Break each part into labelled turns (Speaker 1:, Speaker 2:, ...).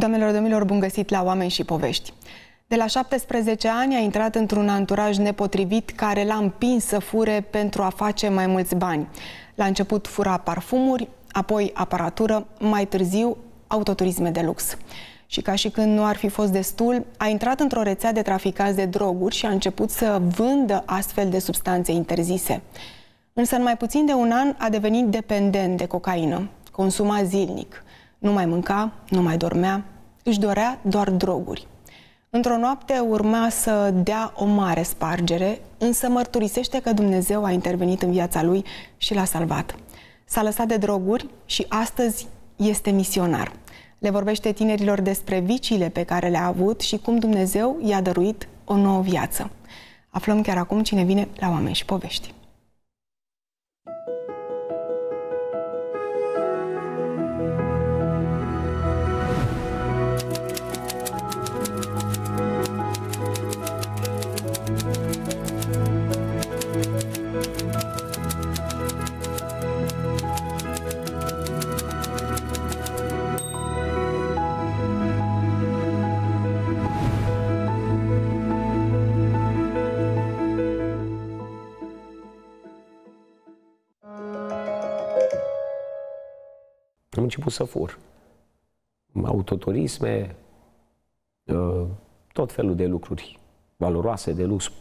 Speaker 1: Doamnelor, domnilor, bun găsit la Oameni și Povești! De la 17 ani a intrat într-un anturaj nepotrivit care l-a împins să fure pentru a face mai mulți bani. La început fura parfumuri, apoi aparatură, mai târziu autoturisme de lux. Și ca și când nu ar fi fost destul, a intrat într-o rețea de traficați de droguri și a început să vândă astfel de substanțe interzise. Însă în mai puțin de un an a devenit dependent de cocaină. Consuma zilnic, nu mai mânca, nu mai dormea, își dorea doar droguri. Într-o noapte urma să dea o mare spargere, însă mărturisește că Dumnezeu a intervenit în viața lui și l-a salvat. S-a lăsat de droguri și astăzi este misionar. Le vorbește tinerilor despre viciile pe care le-a avut și cum Dumnezeu i-a dăruit o nouă viață. Aflăm chiar acum cine vine la oameni și povești.
Speaker 2: început să fur. Autoturisme, ă, tot felul de lucruri valoroase, de lux,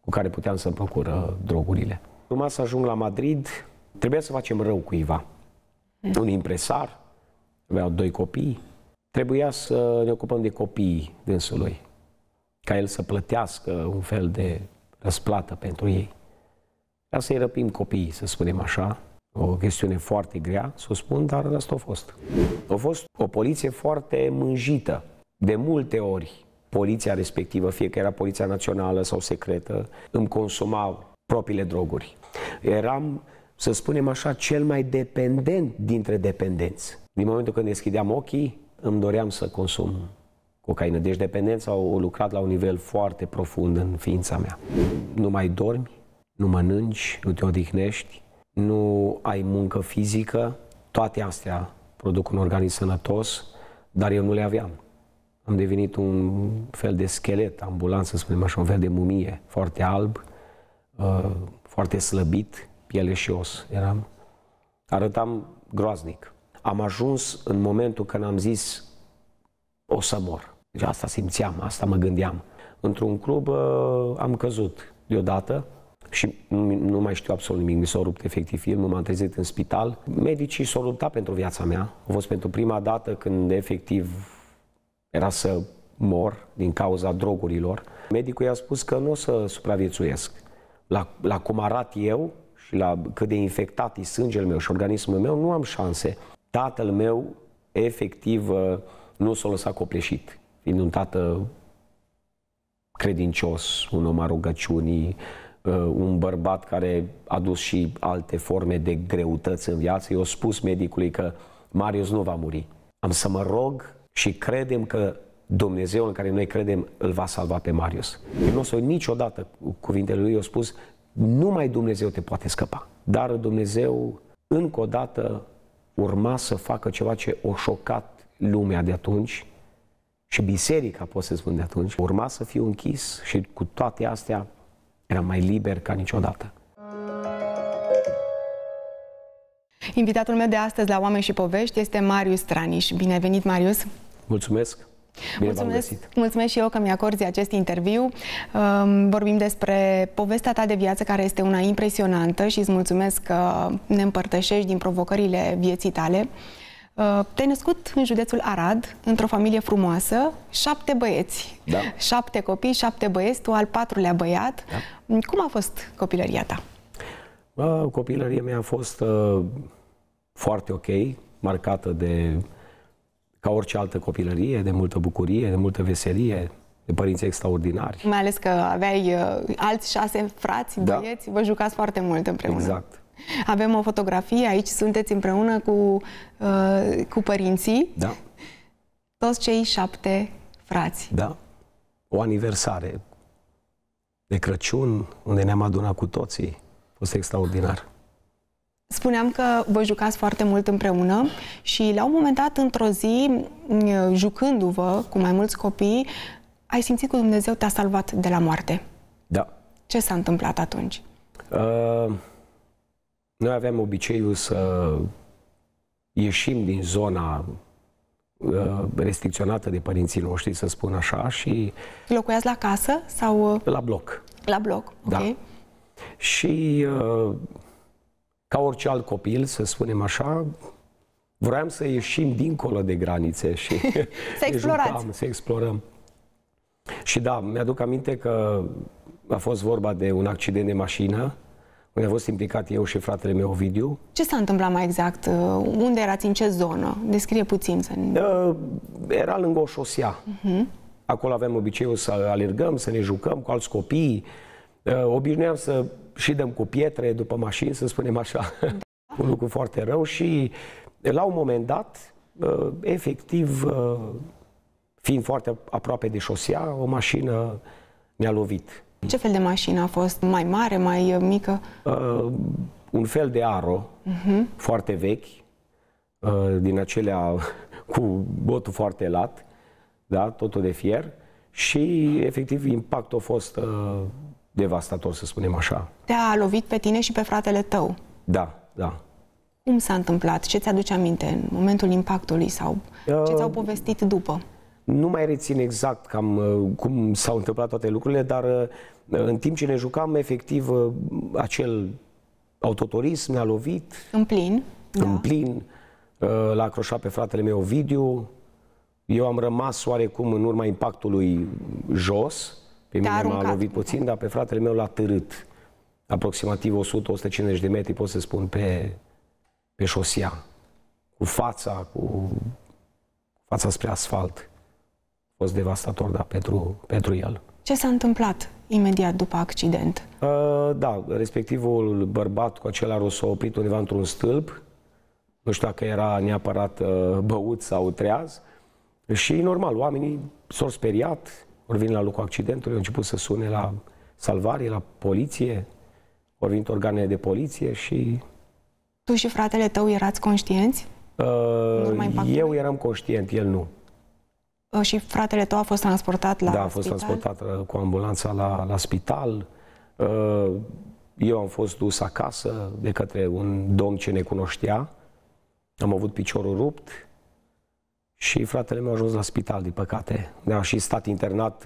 Speaker 2: cu care puteam să-mi procură drogurile. Urma să ajung la Madrid, trebuia să facem rău cuiva. Un impresar, aveau doi copii, trebuia să ne ocupăm de copiii dânsului, ca el să plătească un fel de răsplată pentru ei. Ca să-i răpim copiii, să spunem așa, o chestiune foarte grea, să o spun, dar asta a fost. A fost o poliție foarte mânjită. De multe ori, poliția respectivă, fie că era poliția națională sau secretă, îmi consumau propriile droguri. Eram, să spunem așa, cel mai dependent dintre dependenți. Din momentul când deschideam ochii, îmi doream să consum cocaină. Deci dependența au lucrat la un nivel foarte profund în ființa mea. Nu mai dormi, nu mănânci, nu te odihnești, nu ai muncă fizică, toate astea produc un organism sănătos, dar eu nu le aveam. Am devenit un fel de schelet, ambulanță, să spunem așa, un fel de mumie, foarte alb, uh, foarte slăbit, piele și os eram. Arătam groaznic. Am ajuns în momentul când am zis o să mor. Deci asta simțeam, asta mă gândeam. Într-un club uh, am căzut deodată, și nu mai știu absolut nimic, mi s-a rupt efectiv filmul, m-am trezit în spital. Medicii s-au luptat pentru viața mea. A fost pentru prima dată când efectiv era să mor din cauza drogurilor. Medicul i-a spus că nu o să supraviețuiesc. La, la cum arat eu și la cât de infectat e sângele meu și organismul meu, nu am șanse. Tatăl meu efectiv uh, nu s-a lăsat copleșit, fiind un tată credincios, un om a rugăciunii, Uh, un bărbat care a dus și alte forme de greutăți în viață. Eu spus medicului că Marius nu va muri. Am să mă rog și credem că Dumnezeu în care noi credem îl va salva pe Marius. Eu nu o să niciodată cuvintele lui, eu spus, numai Dumnezeu te poate scăpa. Dar Dumnezeu, încă o dată, urma să facă ceva ce o șocat lumea de atunci și biserica, pot să spun de atunci, urma să fiu închis și cu toate astea era mai liber ca niciodată.
Speaker 1: Invitatul meu de astăzi la Oameni și Povești este Marius Straniș. Bine ai venit, Marius!
Speaker 2: Mulțumesc! Bine mulțumesc,
Speaker 1: mulțumesc și eu că mi acorzi acest interviu. Ehm, vorbim despre povestea ta de viață, care este una impresionantă și îți mulțumesc că ne împărtășești din provocările vieții tale. Uh, te-ai născut în județul Arad, într-o familie frumoasă, șapte băieți, da. șapte copii, șapte băieți, tu al patrulea băiat. Da. Cum a fost copilăria ta?
Speaker 2: Copilăria mea a fost uh, foarte ok, marcată de, ca orice altă copilărie, de multă bucurie, de multă veselie, de părinți extraordinari.
Speaker 1: Mai ales că aveai uh, alți șase frați, da. băieți, vă jucați foarte mult împreună. Exact. Avem o fotografie, aici sunteți împreună cu, uh, cu părinții. Da. Toți cei șapte
Speaker 2: frați. Da. O aniversare de Crăciun, unde ne-am adunat cu toții. A fost extraordinar.
Speaker 1: Spuneam că vă jucați foarte mult împreună și la un moment dat, într-o zi, mm, jucându-vă cu mai mulți copii, ai simțit că Dumnezeu te-a salvat de la moarte. Da. Ce s-a întâmplat atunci?
Speaker 2: Uh... Noi aveam obiceiul să ieșim din zona uh, restricționată de părinții noștri, să spun așa, și...
Speaker 1: Locuiați la casă sau... Uh, la bloc. La bloc,
Speaker 2: da. Și uh, ca orice alt copil, să spunem așa, vroiam să ieșim dincolo de granițe și... să explorați. Jucam, să explorăm. Și da, mi-aduc aminte că a fost vorba de un accident de mașină unde a fost implicat eu și fratele meu Ovidiu.
Speaker 1: Ce s-a întâmplat mai exact? Uh, unde erați? În ce zonă? Descrie puțin. Să...
Speaker 2: Uh, era lângă o șosea. Uh-huh. Acolo aveam obiceiul să alergăm, să ne jucăm cu alți copii. Uh, obișnuiam să și dăm cu pietre după mașini, să spunem așa. Da. un lucru foarte rău și la un moment dat, efectiv, fiind foarte aproape de șosea, o mașină ne-a lovit.
Speaker 1: Ce fel de mașină a fost? Mai mare, mai uh, mică?
Speaker 2: Uh, un fel de aro uh-huh. foarte vechi, uh, din acelea cu botul foarte lat, da? totul de fier și efectiv impactul a fost uh, devastator, să spunem așa.
Speaker 1: Te-a lovit pe tine și pe fratele tău.
Speaker 2: Da, da.
Speaker 1: Cum s-a întâmplat? Ce ți-aduce aminte în momentul impactului sau uh, ce ți-au povestit
Speaker 2: după? Nu mai rețin exact cam uh, cum s-au întâmplat toate lucrurile, dar uh, în timp ce ne jucam, efectiv, uh, acel autotorism ne-a lovit. În plin. În da. plin. L-a acroșat pe fratele meu Ovidiu. Eu am rămas oarecum în urma impactului jos. Pe mine m-a lovit puțin, dar pe fratele meu l-a târât. Aproximativ 100-150 de metri, pot să spun, pe, pe șosea. Cu fața, cu fața spre asfalt fost devastator da, pentru, pentru el.
Speaker 1: Ce s-a întâmplat imediat după accident?
Speaker 2: Uh, da, respectivul bărbat cu acela rost s-a oprit undeva într-un stâlp, nu știu dacă era neapărat uh, băut sau treaz, și normal, oamenii s-au speriat, ori vin la locul accidentului, au început să sune la salvare, la poliție, ori venit organele de poliție și...
Speaker 1: Tu și fratele tău erați conștienți?
Speaker 2: Uh, eu eram conștient, el nu.
Speaker 1: Uh, și fratele tău a fost transportat la Da, a fost spital. transportat
Speaker 2: uh, cu ambulanța la, la spital. Uh, eu am fost dus acasă de către un domn ce ne cunoștea. Am avut piciorul rupt și fratele meu a ajuns la spital, din păcate. ne Da, și stat internat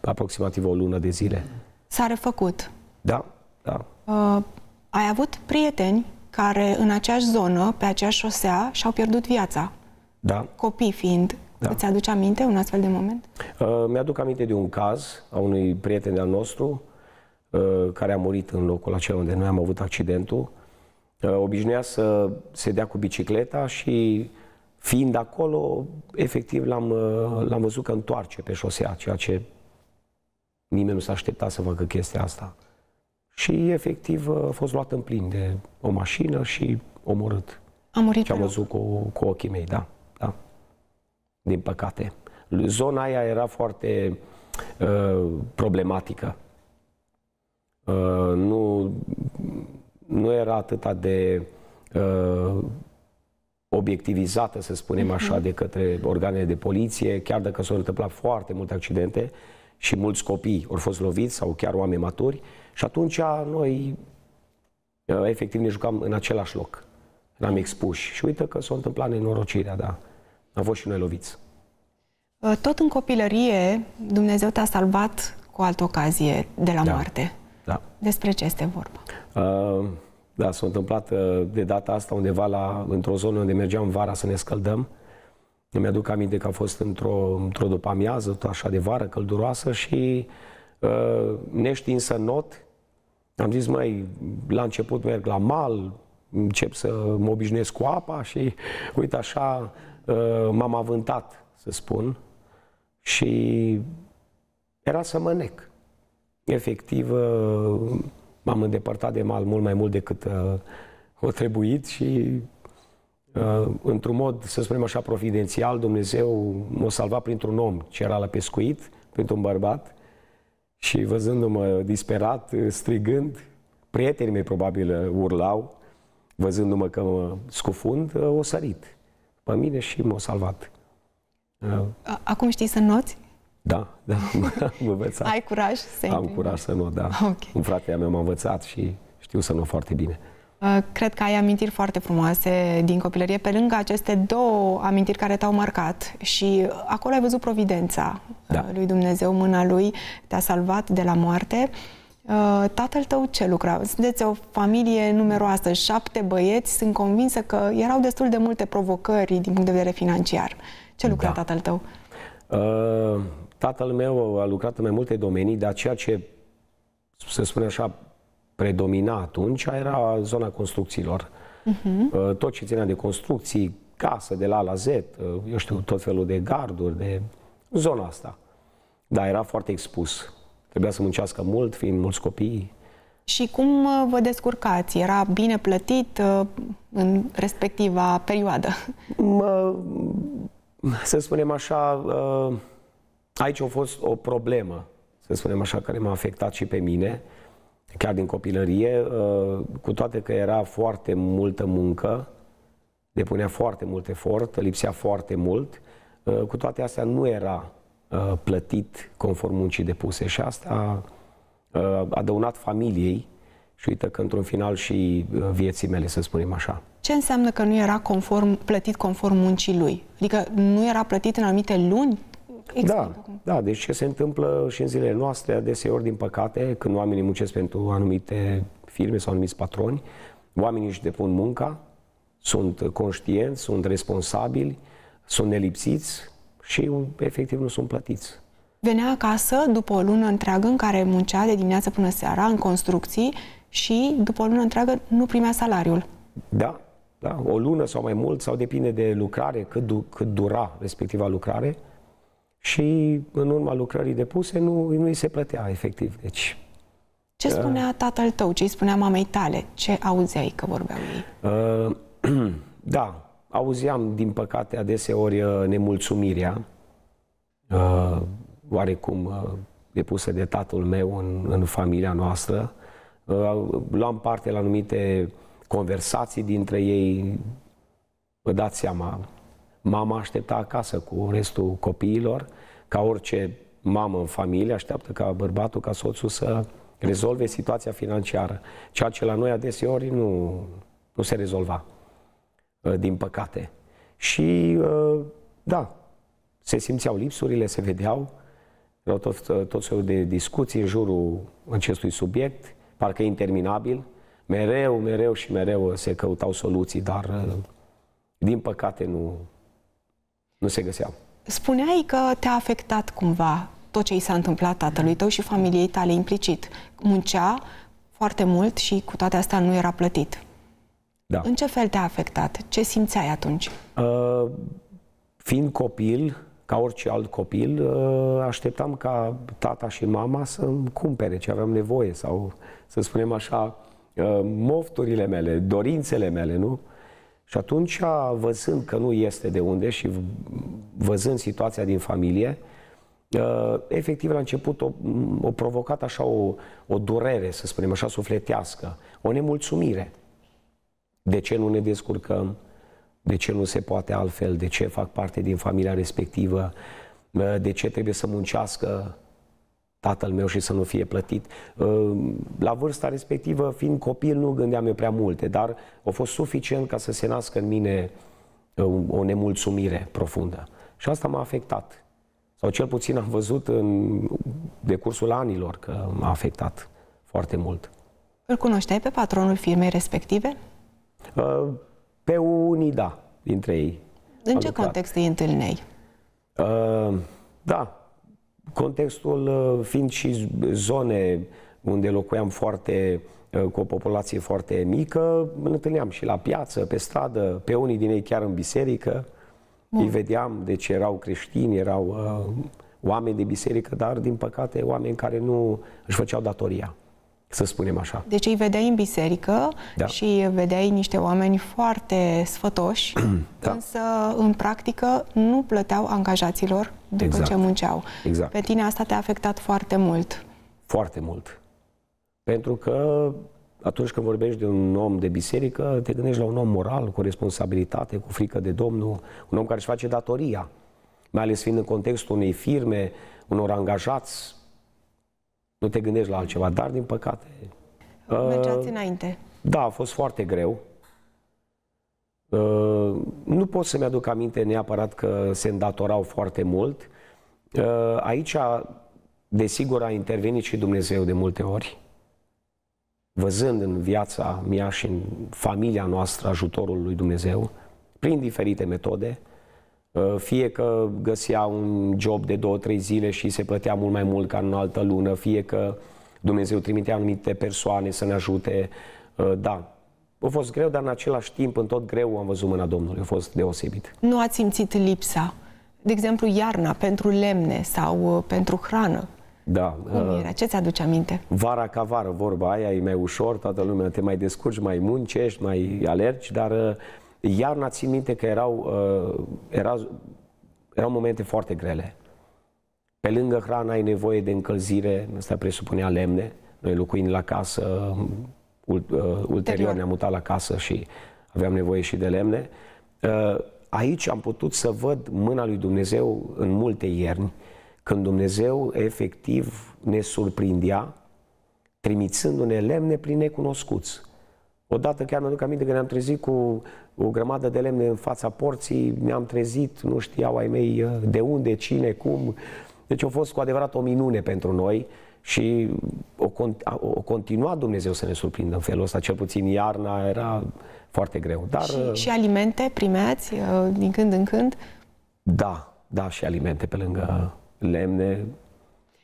Speaker 2: aproximativ o lună de zile.
Speaker 1: S-a refăcut.
Speaker 2: Da, da.
Speaker 1: Uh, ai avut prieteni care în aceeași zonă, pe aceeași șosea, și-au pierdut viața. Da. Copii fiind. Da. Îți aduce aminte un astfel de moment?
Speaker 2: Uh, mi-aduc aminte de un caz a unui prieten al nostru uh, care a murit în locul acela unde noi am avut accidentul. Uh, obișnuia să se dea cu bicicleta și fiind acolo, efectiv l-am, uh, l-am văzut că întoarce pe șosea, ceea ce nimeni nu s-a așteptat să facă chestia asta. Și efectiv uh, a fost luat în plin de o mașină și omorât. A murit. Și am văzut cu, cu ochii mei, da din păcate. Zona aia era foarte uh, problematică. Uh, nu, nu era atât de uh, obiectivizată, să spunem așa, mhm. de către organele de poliție, chiar dacă s-au întâmplat foarte multe accidente și mulți copii au fost loviți sau chiar oameni maturi și atunci noi uh, efectiv ne jucam în același loc. Eram expuși și uite că s-a întâmplat nenorocirea, da. Am fost și noi loviți.
Speaker 1: Uh, tot în copilărie, Dumnezeu te-a salvat cu altă ocazie de la da.
Speaker 2: moarte. Da.
Speaker 1: Despre ce este vorba?
Speaker 2: Uh, da, s-a întâmplat uh, de data asta undeva la, într-o zonă unde mergeam vara să ne scăldăm. Îmi aduc aminte că a fost într-o, într-o după amiază, tot așa de vară, călduroasă și uh, neștiind să not, am zis, mai la început merg la mal, încep să mă obișnuiesc cu apa și, uite așa, uh, m-am avântat, să spun, și era să mă nec. Efectiv, uh, m-am îndepărtat de mal mult mai mult decât uh, o trebuit și uh, într-un mod, să spunem așa, providențial, Dumnezeu m-a salvat printr-un om ce era la pescuit, printr-un bărbat și văzându-mă disperat, strigând, prietenii mei probabil uh, urlau, văzându-mă că mă scufund, uh, o sărit pe mine și m-a salvat. Da.
Speaker 1: Acum știi să noți?
Speaker 2: Da, da, am învățat. Ai
Speaker 1: curaj să Am curaj
Speaker 2: să nu, da. Okay. Un frate meu m a învățat și știu să nu foarte bine.
Speaker 1: Cred că ai amintiri foarte frumoase din copilărie, pe lângă aceste două amintiri care te-au marcat și acolo ai văzut providența da. lui Dumnezeu, mâna lui te-a salvat de la moarte. Tatăl tău ce lucra? Sunteți o familie numeroasă, șapte băieți, sunt convinsă că erau destul de multe provocări din punct de vedere financiar. Ce lucra da. tatăl
Speaker 2: tău? Uh, tatăl meu a lucrat în mai multe domenii, dar ceea ce, să spune așa, predomina atunci era zona construcțiilor. Uh-huh. Tot ce ținea de construcții, casă de la la Z, uh, eu știu, tot felul de garduri, de zona asta. Dar era foarte expus. Trebuia să muncească mult, fiind mulți copii.
Speaker 1: Și cum uh, vă descurcați? Era bine plătit uh, în respectiva perioadă?
Speaker 2: Mă, să spunem așa, uh, aici a fost o problemă, să spunem așa, care m-a afectat și pe mine, chiar din copilărie, uh, cu toate că era foarte multă muncă, depunea foarte mult efort, lipsea foarte mult, uh, cu toate astea nu era plătit conform muncii depuse și asta a dăunat familiei și uită că într-un final și vieții mele, să spunem așa
Speaker 1: ce înseamnă că nu era conform, plătit conform muncii lui? Adică nu era plătit în anumite luni? Explică
Speaker 2: da, cum. da, deci ce se întâmplă și în zilele noastre, adeseori, din păcate, când oamenii muncesc pentru anumite firme sau anumiți patroni, oamenii își depun munca, sunt conștienți, sunt responsabili, sunt nelipsiți și efectiv nu sunt plătiți.
Speaker 1: Venea acasă după o lună întreagă în care muncea de dimineață până seara în construcții și după o lună întreagă nu primea salariul.
Speaker 2: Da, da? o lună sau mai mult, sau depinde de lucrare, cât, du- cât dura respectiva lucrare, și în urma lucrării depuse nu, nu îi se plătea efectiv. Deci, ce uh, spunea
Speaker 1: tatăl tău, ce îi spunea mamei tale? Ce auzeai că vorbeau
Speaker 2: ei? Uh, da, auzeam din păcate adeseori uh, nemulțumirea uh, oarecum uh, depusă de tatăl meu în, în familia noastră. Uh, luam parte la anumite conversații dintre ei, vă dați seama, mama aștepta acasă cu restul copiilor, ca orice mamă în familie așteaptă ca bărbatul, ca soțul să rezolve situația financiară, ceea ce la noi adeseori nu, nu se rezolva, ă, din păcate. Și ă, da, se simțeau lipsurile, se vedeau, erau tot, ă, tot felul de discuții în jurul acestui subiect, parcă interminabil, mereu, mereu și mereu se căutau soluții, dar uh, din păcate nu, nu se găseau.
Speaker 1: Spuneai că te-a afectat cumva tot ce i s-a întâmplat tatălui tău și familiei tale implicit. Muncea foarte mult și cu toate astea nu era plătit. Da. În ce fel te-a afectat? Ce simțeai atunci?
Speaker 2: Uh, fiind copil, ca orice alt copil, uh, așteptam ca tata și mama să-mi cumpere ce aveam nevoie sau, să spunem așa, Uh, mofturile mele, dorințele mele, nu? Și atunci, văzând că nu este de unde și văzând situația din familie, uh, efectiv la început o, o provocat așa o, o durere, să spunem așa, sufletească, o nemulțumire. De ce nu ne descurcăm? De ce nu se poate altfel? De ce fac parte din familia respectivă? Uh, de ce trebuie să muncească tatăl meu și să nu fie plătit. Ă, la vârsta respectivă, fiind copil, nu gândeam eu prea multe, dar a fost suficient ca să se nască în mine ă, o nemulțumire profundă. Și asta m-a afectat. Sau cel puțin am văzut în decursul anilor că m-a afectat foarte mult.
Speaker 1: Îl cunoșteai pe patronul firmei respective?
Speaker 2: Ă, pe unii, da, dintre ei.
Speaker 1: În ce lucrat. context îi întâlneai?
Speaker 2: Da, Contextul uh, fiind și zone unde locuiam foarte uh, cu o populație foarte mică, îl întâlneam și la piață, pe stradă, pe unii din ei chiar în biserică. Bun. Îi vedeam, deci erau creștini, erau uh, oameni de biserică, dar din păcate oameni care nu își făceau datoria să spunem așa.
Speaker 1: Deci îi vedeai în biserică da. și vedeai niște oameni foarte sfătoși, da. însă în practică nu plăteau angajaților după exact. ce munceau. Exact. Pe tine asta te-a afectat foarte mult.
Speaker 2: Foarte mult. Pentru că atunci când vorbești de un om de biserică, te gândești la un om moral, cu responsabilitate, cu frică de Domnul, un om care își face datoria, mai ales fiind în contextul unei firme, unor angajați, nu te gândești la altceva, dar din păcate... Uh, mergeați uh, înainte. Da, a fost foarte greu. Uh, nu pot să-mi aduc aminte neapărat că se îndatorau foarte mult. Uh, aici, desigur, a intervenit și Dumnezeu de multe ori, văzând în viața mea și în familia noastră ajutorul lui Dumnezeu, prin diferite metode. Uh, fie că găsea un job de două, trei zile și se plătea mult mai mult ca în altă lună, fie că Dumnezeu trimitea anumite persoane să ne ajute. Uh, da, a fost greu, dar în același timp, în tot greu, am văzut mâna Domnului. A fost deosebit.
Speaker 1: Nu ați simțit lipsa? De exemplu, iarna pentru lemne sau uh, pentru hrană?
Speaker 2: Da. Cum era?
Speaker 1: Ce ți-aduce aminte?
Speaker 2: Vara ca vară, vorba aia, e mai ușor, toată lumea te mai descurci, mai muncești, mai alergi, dar Iarna, țin minte că erau, uh, era, erau momente foarte grele. Pe lângă hrana ai nevoie de încălzire, asta presupunea lemne. Noi locuind la casă, ul, uh, ulterior ne-am mutat la casă și aveam nevoie și de lemne. Uh, aici am putut să văd mâna lui Dumnezeu în multe ierni, când Dumnezeu efectiv ne surprindea, trimițându-ne lemne prin necunoscuți. Odată chiar mă aduc aminte că ne-am trezit cu o grămadă de lemne în fața porții, ne-am trezit, nu știau ai mei uh, de unde, cine, cum. Deci a fost cu adevărat o minune pentru noi și o, o continua Dumnezeu să ne surprindă în felul ăsta, cel puțin iarna era foarte greu. Dar, și, uh, și
Speaker 1: alimente primeați uh, din când în când?
Speaker 2: Da, da, și alimente pe lângă lemne,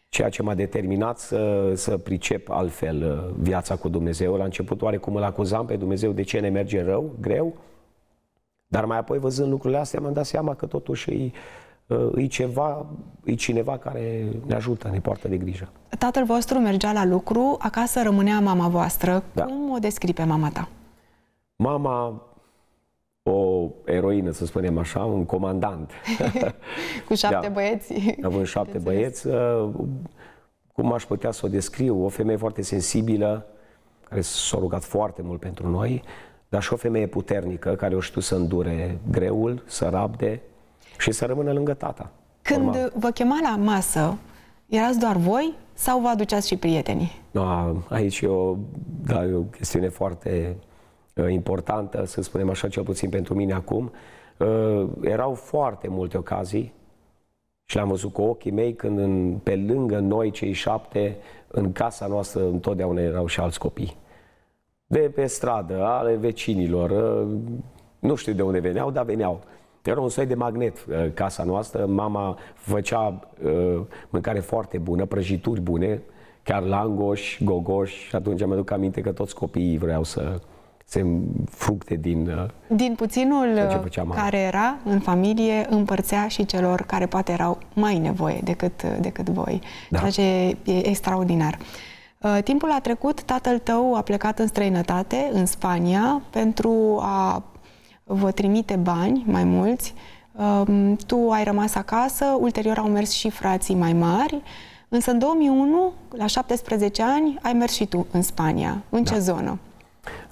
Speaker 2: ceea ce m-a determinat să, să pricep altfel viața cu Dumnezeu. La început oarecum îl acuzam pe Dumnezeu de ce ne merge rău, greu, dar mai apoi, văzând lucrurile astea, mi-am dat seama că totuși îi, îi ceva, îi cineva care ne ajută, ne poartă de grijă.
Speaker 1: Tatăl vostru mergea la lucru, acasă rămânea mama voastră. Da. Cum o descrie pe mama ta?
Speaker 2: Mama, o eroină, să spunem așa, un comandant. Cu șapte da.
Speaker 1: băieți. Având
Speaker 2: șapte băieți, ă, cum aș putea să o descriu? O femeie foarte sensibilă, care s-a rugat foarte mult pentru noi, dar și o femeie puternică care o știu să îndure greul, să rabde și să rămână lângă tata.
Speaker 1: Când normal. vă chema la masă, erați doar voi sau vă aduceați și prietenii?
Speaker 2: A, aici e o, da, e o chestiune foarte uh, importantă, să spunem așa, cel puțin pentru mine acum. Uh, erau foarte multe ocazii și l-am văzut cu ochii mei când în, pe lângă noi, cei șapte, în casa noastră întotdeauna erau și alți copii de pe stradă, ale vecinilor, ă, nu știu de unde veneau, dar veneau. Era un soi de magnet ă, casa noastră, mama făcea uh, mâncare foarte bună, prăjituri bune, chiar langoși, gogoși și atunci îmi aduc aminte că toți copiii vreau să se fructe din
Speaker 1: Din puținul care era în familie împărțea și celor care poate erau mai nevoie decât, decât voi, da. ceea ce e extraordinar. Uh, timpul a trecut, tatăl tău a plecat în străinătate, în Spania, pentru a vă trimite bani mai mulți. Um, tu ai rămas acasă, ulterior au mers și frații mai mari, însă în 2001, la 17 ani, ai mers și tu în Spania. În da. ce zonă?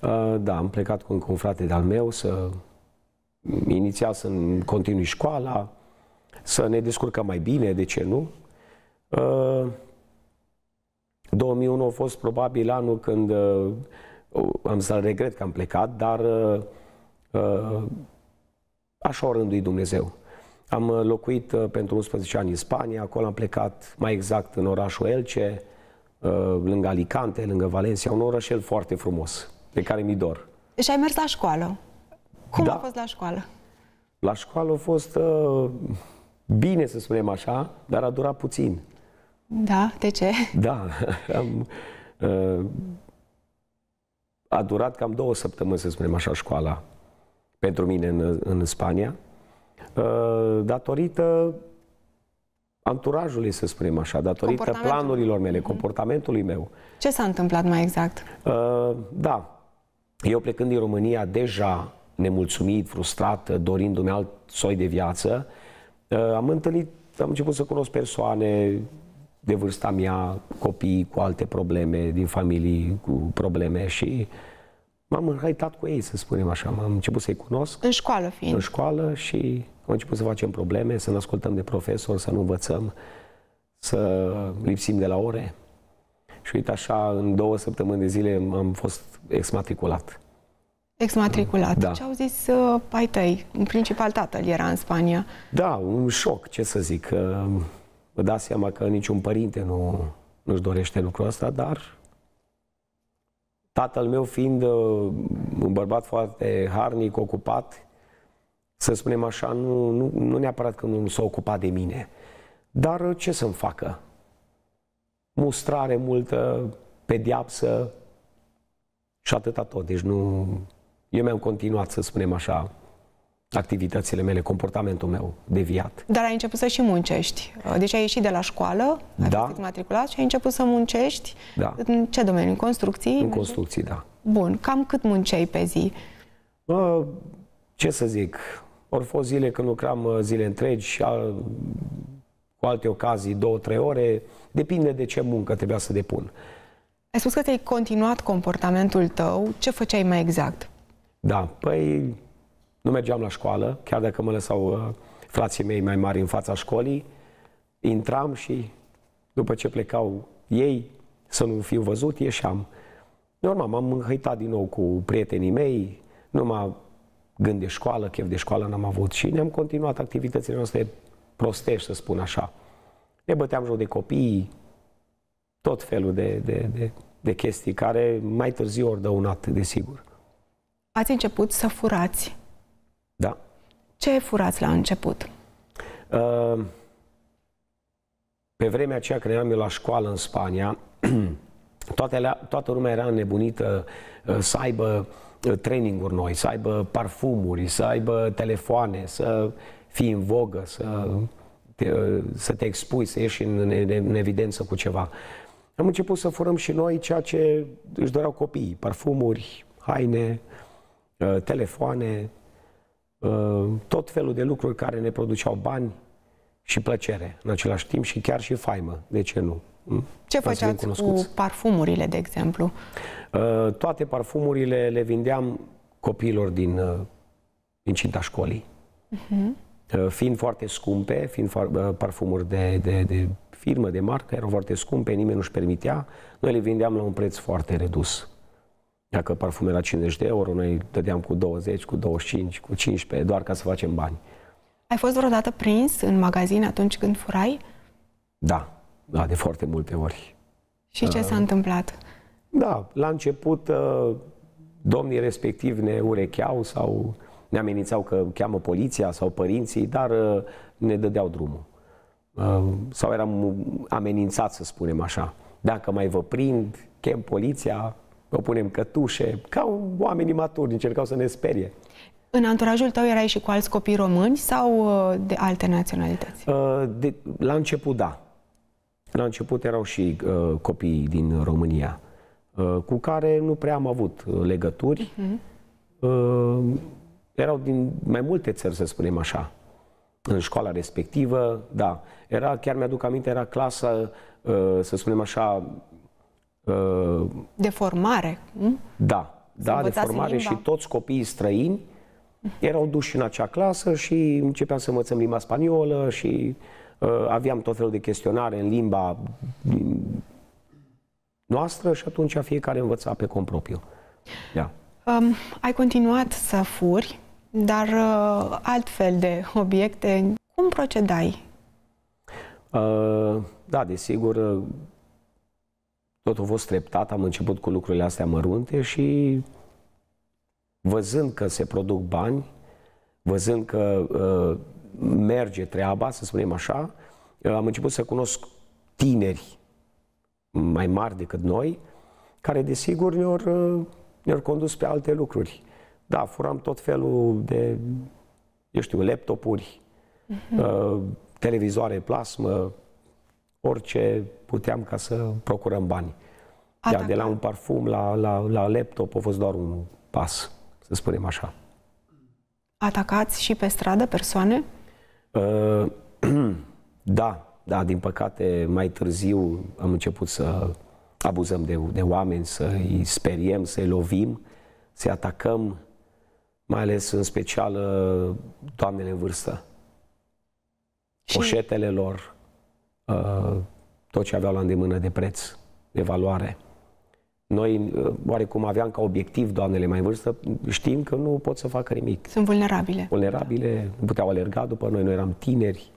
Speaker 2: Uh, da, am plecat cu un frate de-al meu să iniția să continui școala, să ne descurcăm mai bine, de ce nu? Uh, 2001 a fost probabil anul când uh, am să regret că am plecat, dar uh, uh așa o rândui Dumnezeu. Am uh, locuit uh, pentru 11 ani în Spania, acolo am plecat mai exact în orașul Elce, uh, lângă Alicante, lângă Valencia, un orașel foarte frumos, de care mi dor.
Speaker 1: Și ai mers la școală. Cum da. a fost la școală?
Speaker 2: La școală a fost uh, bine, să spunem așa, dar a durat puțin.
Speaker 1: Da, de ce?
Speaker 2: Da, am, uh, a durat cam două săptămâni, să spunem așa, școala pentru mine în, în Spania, uh, datorită anturajului, să spunem așa, datorită planurilor mele, mhm. comportamentului meu. Ce
Speaker 1: s-a întâmplat mai exact?
Speaker 2: Uh, da, eu plecând din România deja nemulțumit, frustrat, dorindu-mi alt soi de viață, uh, am întâlnit, am început să cunosc persoane de vârsta mea, copii cu alte probleme, din familii cu probleme și m-am înhaitat cu ei, să spunem așa. M-am început să-i cunosc. În
Speaker 1: școală fiind. În
Speaker 2: școală și am început să facem probleme, să ne ascultăm de profesor, să nu învățăm, să lipsim de la ore. Și uite așa, în două săptămâni de zile am fost exmatriculat.
Speaker 1: Exmatriculat. Da. Ce au zis uh, ai tăi? În principal tatăl era în Spania.
Speaker 2: Da, un șoc, ce să zic. Uh, Vă dați seama că niciun părinte nu, nu dorește lucrul ăsta, dar tatăl meu fiind uh, un bărbat foarte harnic, ocupat, să spunem așa, nu, nu, nu neapărat că nu s-a ocupat de mine, dar uh, ce să-mi facă? Mustrare multă, pediapsă și atâta tot. Deci nu... Eu mi-am continuat, să spunem așa, activitățile mele, comportamentul meu deviat.
Speaker 1: Dar ai început să și muncești. Uh, deci ai ieșit de la școală, ai da. fost matriculat și ai început să muncești. Da. În ce domeniu? În construcții? În construcții, da. Bun. Cam cât munceai pe zi? Uh,
Speaker 2: ce să zic? Ori fost zile când lucram uh, zile întregi, al, cu alte ocazii, două, trei ore. Depinde de ce muncă trebuia să depun.
Speaker 1: Ai spus că ți-ai continuat comportamentul tău. Ce făceai mai exact?
Speaker 2: Da, păi nu mergeam la școală, chiar dacă mă lăsau uh, frații mei mai mari în fața școlii. Intram și după ce plecau ei, să nu fiu văzut, ieșeam. Normal, m-am înhăitat din nou cu prietenii mei, numai gând de școală, chef de școală n-am avut și ne-am continuat activitățile noastre prostești, să spun așa. Ne băteam joc de copii, tot felul de, de, de, de chestii care mai târziu ori dăunat, desigur.
Speaker 1: Ați început să furați da. Ce furat la început?
Speaker 2: Uh, pe vremea aceea când eram eu la școală în Spania, toată, toată lumea era nebunită uh, să aibă uh, traininguri noi, să aibă parfumuri, să aibă telefoane, să fii în vogă, să te, uh, să te expui, să ieși în, în, în evidență cu ceva. Am început să furăm și noi ceea ce își doreau copiii, parfumuri, haine, telefoane, Uh, tot felul de lucruri care ne produceau bani și plăcere în același timp și chiar și faimă, de ce nu? Mm? Ce făceați cu
Speaker 1: parfumurile, de
Speaker 2: exemplu? Uh, toate parfumurile le vindeam copiilor din, uh, din cinta școlii. Uh-huh. Fiind foarte scumpe, fiind parfumuri de, de, de firmă, de marcă, erau foarte scumpe, nimeni nu-și permitea, noi le vindeam la un preț foarte redus. Dacă parfum era 50 de euro, noi dădeam cu 20, cu 25, cu 15, doar ca să facem bani.
Speaker 1: Ai fost vreodată prins în magazin atunci când furai?
Speaker 2: Da, da, de foarte multe ori. Și ce uh, s-a
Speaker 1: întâmplat?
Speaker 2: Da, la început uh, domnii respectiv ne urecheau sau ne amenințau că cheamă poliția sau părinții, dar uh, ne dădeau drumul. Uh, sau eram amenințați, să spunem așa. Dacă mai vă prind, chem poliția, o punem cătușe, ca oamenii maturi, încercau să ne sperie.
Speaker 1: În anturajul tău erai și cu alți copii români sau uh, de alte naționalități?
Speaker 2: Uh, de, la început, da. La început erau și uh, copii din România, uh, cu care nu prea am avut uh, legături. Uh-huh. Uh, erau din mai multe țări, să spunem așa. În școala respectivă, da. Era, chiar mi-aduc aminte, era clasa, uh, să spunem așa,
Speaker 1: de formare.
Speaker 2: Da, da de formare limba. și toți copiii străini erau duși în acea clasă și începeam să învățăm limba spaniolă și uh, aveam tot felul de chestionare în limba noastră și atunci fiecare învăța pe cont propriu. Da.
Speaker 1: Um, ai continuat să furi, dar uh, altfel de obiecte. Cum procedai?
Speaker 2: Uh, da, desigur, uh, Totul a fost treptat, am început cu lucrurile astea mărunte și văzând că se produc bani, văzând că uh, merge treaba, să spunem așa, uh, am început să cunosc tineri mai mari decât noi, care desigur ne-au uh, ne condus pe alte lucruri. Da, furam tot felul de, eu știu, laptopuri, uh-huh. uh, televizoare plasmă, orice puteam ca să procurăm bani. Atacat. Iar da, de la un parfum la, la, la laptop a fost doar un pas, să spunem așa.
Speaker 1: Atacați și pe stradă persoane?
Speaker 2: Uh, da, da, din păcate mai târziu am început să abuzăm de, de oameni, să-i speriem, să-i lovim, să îi atacăm, mai ales în special uh, doamnele în vârstă. Și... Poșetele lor, Uh, tot ce aveau la îndemână de preț, de valoare. Noi uh, oarecum aveam ca obiectiv doamnele mai vârstă, știm că nu pot să facă nimic.
Speaker 1: Sunt vulnerabile.
Speaker 2: Vulnerabile, da. puteau alerga după noi, noi eram tineri.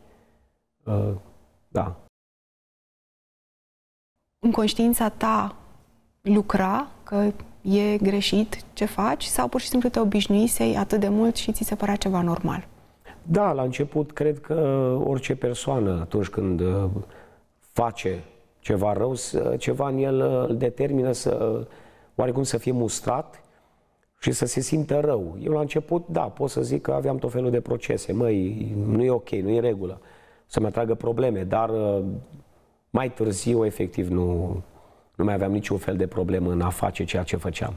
Speaker 2: Uh, da.
Speaker 1: În conștiința ta lucra că e greșit ce faci sau pur și simplu te obișnuisei atât de mult și ți se părea ceva normal?
Speaker 2: Da, la început cred că orice persoană atunci când uh, face ceva rău, ceva în el uh, îl determină să uh, oarecum să fie mustrat și să se simtă rău. Eu la început, da, pot să zic că aveam tot felul de procese. Măi, nu e ok, nu e regulă. Să-mi atragă probleme, dar mai târziu, efectiv, nu, nu mai aveam niciun fel de problemă în a face ceea ce făceam.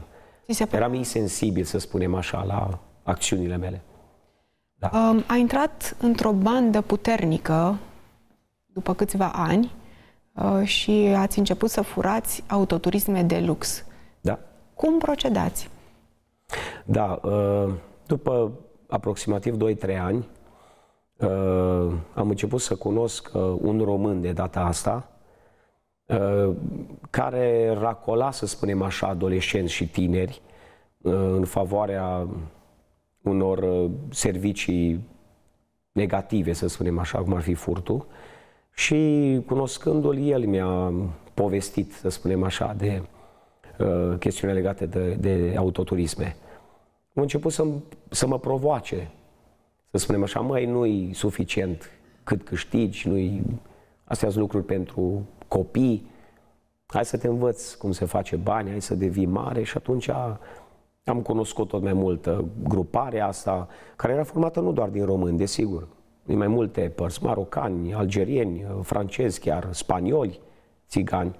Speaker 2: Eram insensibil, să spunem așa, la acțiunile mele.
Speaker 1: Da. Um, a intrat într-o bandă puternică după câțiva ani uh, și ați început să furați autoturisme de
Speaker 2: lux. Da. Cum procedați? Da, uh, după aproximativ 2-3 ani uh, am început să cunosc uh, un român de data asta uh, care racola, să spunem așa, adolescenți și tineri uh, în favoarea unor uh, servicii negative, să spunem așa, cum ar fi furtul. Și cunoscându-l, el mi-a povestit, să spunem așa, de uh, chestiunea legate de, de autoturisme. am început să, să mă provoace, să spunem așa, mai nu-i suficient cât câștigi, nu-i... Astea sunt lucruri pentru copii, hai să te învăț cum se face bani, hai să devii mare și atunci a, am cunoscut tot mai mult gruparea asta, care era formată nu doar din români, desigur, din mai multe părți, marocani, algerieni, francezi chiar, spanioli, țigani.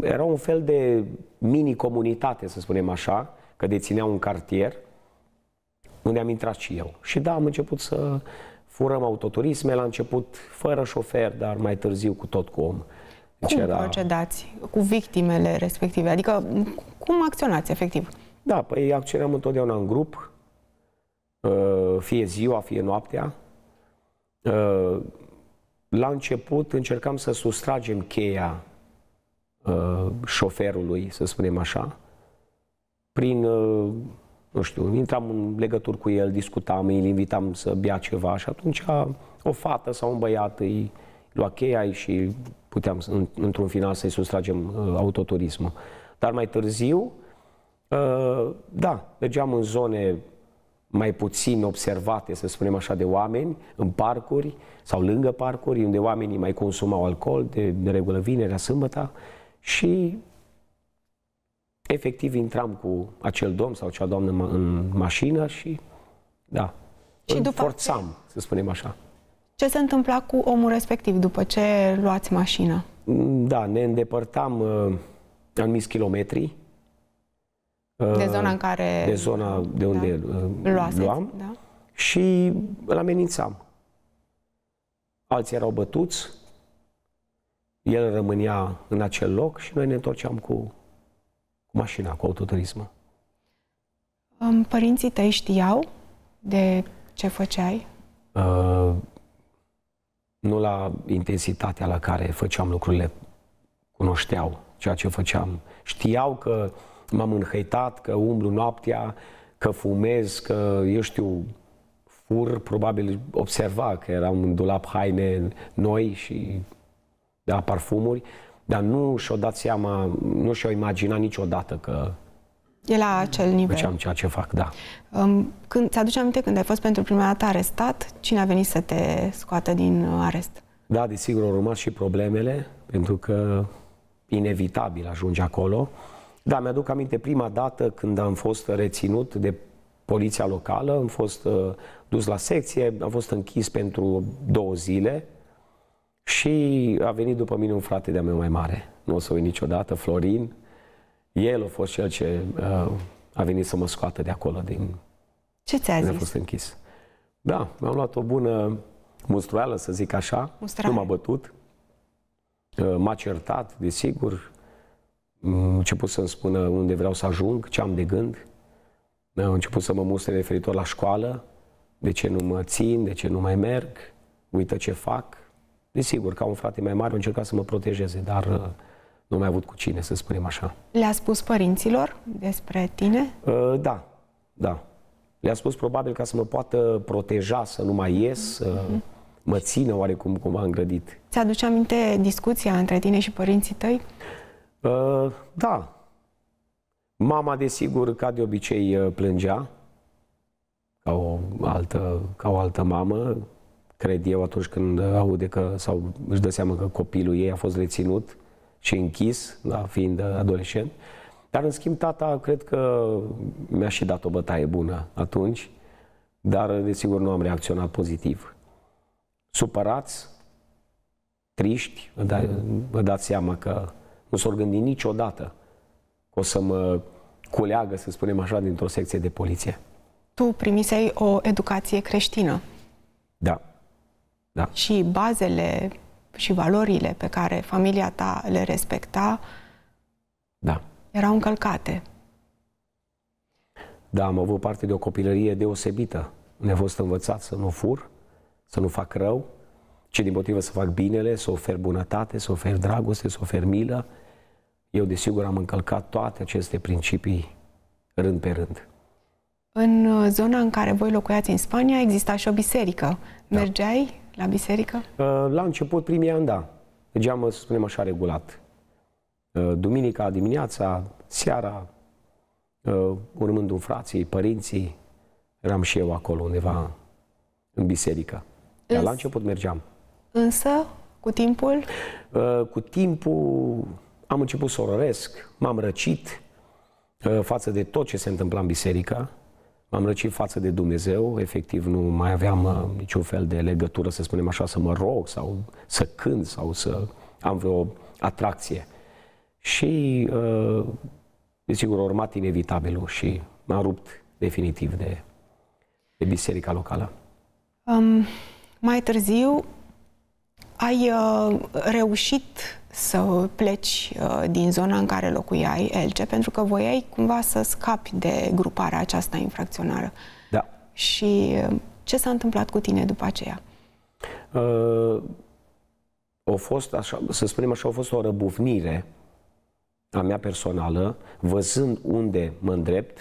Speaker 2: Era un fel de mini-comunitate, să spunem așa, că deținea un cartier unde am intrat și eu. Și da, am început să furăm autoturisme la început fără șofer, dar mai târziu cu tot cu om. Deci cum era...
Speaker 1: procedați cu victimele respective? Adică cum acționați efectiv?
Speaker 2: Da, păi acționăm întotdeauna în grup, uh, fie ziua, fie noaptea. Uh, la început încercam să sustragem cheia uh, șoferului, să spunem așa, prin, nu știu, intram în legături cu el, discutam, îl invitam să bea ceva și atunci o fată sau un băiat îi lua cheia și puteam într-un final să-i sustragem autoturismul. Dar mai târziu, Uh, da, mergeam în zone mai puțin observate, să spunem așa, de oameni, în parcuri sau lângă parcuri, unde oamenii mai consumau alcool, de, de regulă vinerea, sâmbătă, și efectiv intram cu acel domn sau acea doamnă în, ma în mașină și, da, și după forțam, ce? să spunem așa.
Speaker 1: Ce se întâmpla cu omul respectiv după ce luați mașina?
Speaker 2: Mm, da, ne îndepărtam uh, anumiți kilometri, de zona în care... De zona de da, unde da, luaseți, luam. Da? Și îl amenințam. Alții erau bătuți, el rămânea în acel loc și noi ne întorceam cu, cu mașina, cu autoturismă.
Speaker 1: Um, părinții tăi știau de ce făceai?
Speaker 2: Uh, nu la intensitatea la care făceam lucrurile. Cunoșteau ceea ce făceam. Știau că uh, m-am înhăitat, că umblu noaptea, că fumez, că, eu știu, fur, probabil observa că eram în dulap haine noi și da, parfumuri, dar nu și-o dat seama, nu și-o imagina niciodată că
Speaker 1: E la acel nivel.
Speaker 2: Făceam ceea ce fac, da.
Speaker 1: Um, când, ți-aduce aminte când ai fost pentru prima dată arestat? Cine a venit să te scoată din uh, arest?
Speaker 2: Da, desigur, au rămas și problemele, pentru că inevitabil ajungi acolo. Da, mi-aduc aminte prima dată când am fost reținut de poliția locală, am fost uh, dus la secție, am fost închis pentru două zile și a venit după mine un frate de-a meu mai mare, nu o să uit niciodată, Florin. El a fost cel ce uh, a venit să mă scoată de acolo, din... Ce ți-a zis? A fost închis. Da, mi-am luat o bună mustruială, să zic așa. Mustrare. Nu m-a bătut. Uh, m-a certat, desigur început să-mi spună unde vreau să ajung, ce am de gând. Au început să mă mustre referitor la școală, de ce nu mă țin, de ce nu mai merg, uită ce fac. Desigur, ca un frate mai mare, a încercat să mă protejeze, dar uh, nu mai avut cu cine, să spunem așa.
Speaker 1: Le-a spus părinților despre tine?
Speaker 2: Uh, da, da. Le-a spus probabil ca să mă poată proteja, să nu mai ies, mhm. să mă țină oarecum cumva îngrădit.
Speaker 1: Ți-aduce aminte discuția între tine și părinții tăi?
Speaker 2: Uh, da. Mama, desigur, ca de obicei, uh, plângea, ca o altă, ca o altă mamă, cred eu, atunci când aude că, sau își dă seama că copilul ei a fost reținut și închis, da, fiind adolescent. Dar, în schimb, tata, cred că mi-a și dat o bătaie bună atunci, dar, desigur, nu am reacționat pozitiv. Supărați, triști, vă da, dați seama că nu s-au gândit niciodată că o să mă culeagă, să spunem așa, dintr-o secție de poliție.
Speaker 1: Tu primisei o educație creștină. Da. da. Și bazele și valorile pe care familia ta le respecta da. erau încălcate.
Speaker 2: Da, am avut parte de o copilărie deosebită. Ne-a fost învățat să nu fur, să nu fac rău, ci din motivă să fac binele, să ofer bunătate, să ofer dragoste, să ofer milă. Eu, desigur, am încălcat toate aceste principii rând pe rând.
Speaker 1: În uh, zona în care voi locuiați în Spania exista și o biserică. Da. Mergeai la biserică?
Speaker 2: Uh, la început, primii ani, da. Mergeam, să spunem așa, regulat. Uh, duminica dimineața, seara, urmând un frații, părinții, eram și eu acolo undeva în biserică. Dar la început mergeam.
Speaker 1: Însă, cu timpul?
Speaker 2: Uh, cu timpul am început să ororesc, m-am răcit uh, față de tot ce se întâmpla în biserică, m-am răcit față de Dumnezeu, efectiv nu mai aveam uh, niciun fel de legătură, să spunem așa, să mă rog sau să cânt sau să am vreo atracție. Și, desigur, urmat inevitabilul și m-am rupt definitiv de, de biserica locală.
Speaker 1: Um, mai târziu, ai uh, reușit să pleci uh, din zona în care locuiai, Elce, pentru că voiai cumva să scapi de gruparea aceasta infracțională. Da. Și uh, ce s-a întâmplat cu tine după aceea?
Speaker 2: Uh, a fost, așa, să spunem așa, a fost o răbufnire a mea personală, văzând unde mă îndrept,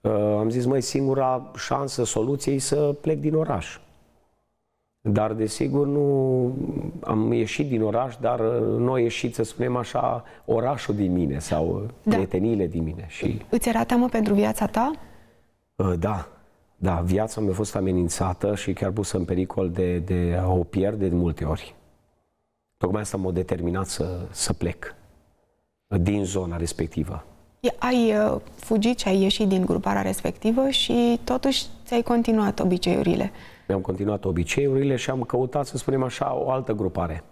Speaker 2: uh, am zis, măi, singura șansă soluției să plec din oraș. Dar, desigur, nu am ieșit din oraș, dar uh, nu a ieșit, să spunem așa, orașul din mine sau uh, da. prieteniile din mine. Și...
Speaker 1: Îți era teamă pentru viața ta?
Speaker 2: Uh, da, da. Viața mi-a fost amenințată și chiar pusă în pericol de, de a o pierde de multe ori. Tocmai asta m-a determinat să, să plec din zona respectivă.
Speaker 1: Ai fugit și ai ieșit din gruparea respectivă și totuși ți-ai continuat obiceiurile.
Speaker 2: Mi-am continuat obiceiurile și am căutat, să spunem așa, o altă grupare.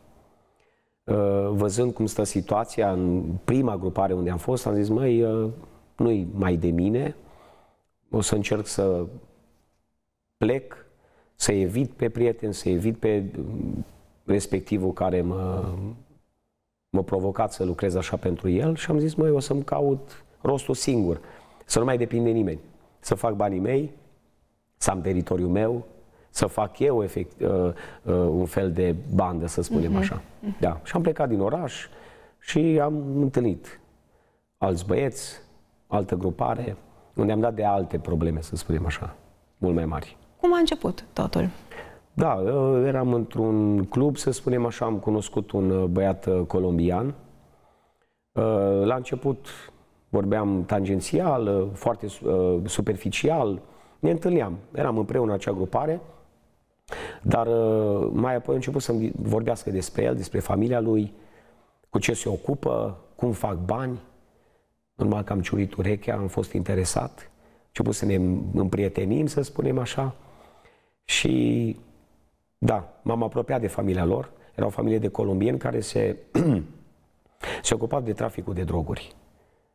Speaker 2: Uh, văzând cum stă situația în prima grupare unde am fost, am zis, măi, uh, nu-i mai de mine, o să încerc să plec, să evit pe prieteni, să evit pe mm, respectivul care mă, mă provocat să lucrez așa pentru el și am zis, măi, o să-mi caut rostul singur, să nu mai depind de nimeni, să fac banii mei, să am teritoriul meu, să fac eu efect, uh, uh, un fel de bandă, să spunem uh-huh. așa. Uh-huh. Da. Și am plecat din oraș și am întâlnit alți băieți, altă grupare, unde am dat de alte probleme, să spunem așa, mult mai mari. Cum a început totul? Da, uh, eram într-un club, să spunem așa, am cunoscut un uh, băiat uh, colombian. La început vorbeam tangențial, foarte superficial, ne întâlneam. Eram împreună în acea grupare, dar uh, mai apoi a început să vorbească despre el, despre familia lui, cu ce se ocupă, cum fac bani. Normal că am ciurit urechea, am fost interesat, am început să ne împrietenim, să spunem așa. Și da, m-am apropiat de familia lor. Era o familie de colombieni care se, se ocupau de traficul de droguri.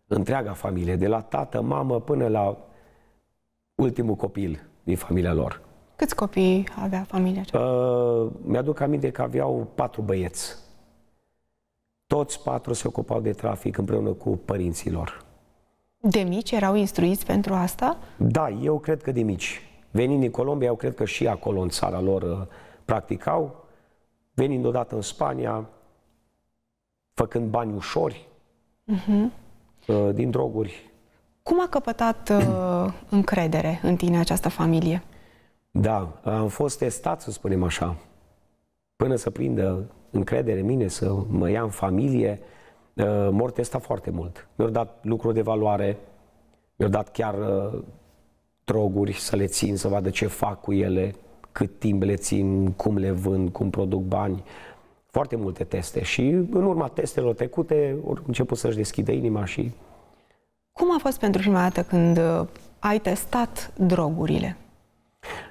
Speaker 2: Întreaga familie, de la tată, mamă, până la ultimul copil din familia lor.
Speaker 1: Câți copii avea familia
Speaker 2: aceasta? Uh, mi-aduc aminte că aveau patru băieți. Toți patru se ocupau de trafic împreună cu părinților.
Speaker 1: De mici erau instruiți pentru asta?
Speaker 2: Da, eu cred că de mici. Venind din Colombia, eu cred că și acolo în țara lor uh, practicau. Venind odată în Spania, făcând bani ușori, uh-huh. din droguri.
Speaker 1: Cum a căpătat uh, încredere în tine această familie?
Speaker 2: Da, am fost testat, să spunem așa, până să prindă încredere în mine, să mă ia în familie, uh, m-au testat foarte mult. Mi-au dat lucruri de valoare, mi-au dat chiar uh, droguri să le țin, să vadă ce fac cu ele, cât timp le țin, cum le vând, cum produc bani. Foarte multe teste și în urma testelor trecute au început să-și deschidă inima și...
Speaker 1: Cum a fost pentru prima dată când uh, ai testat drogurile?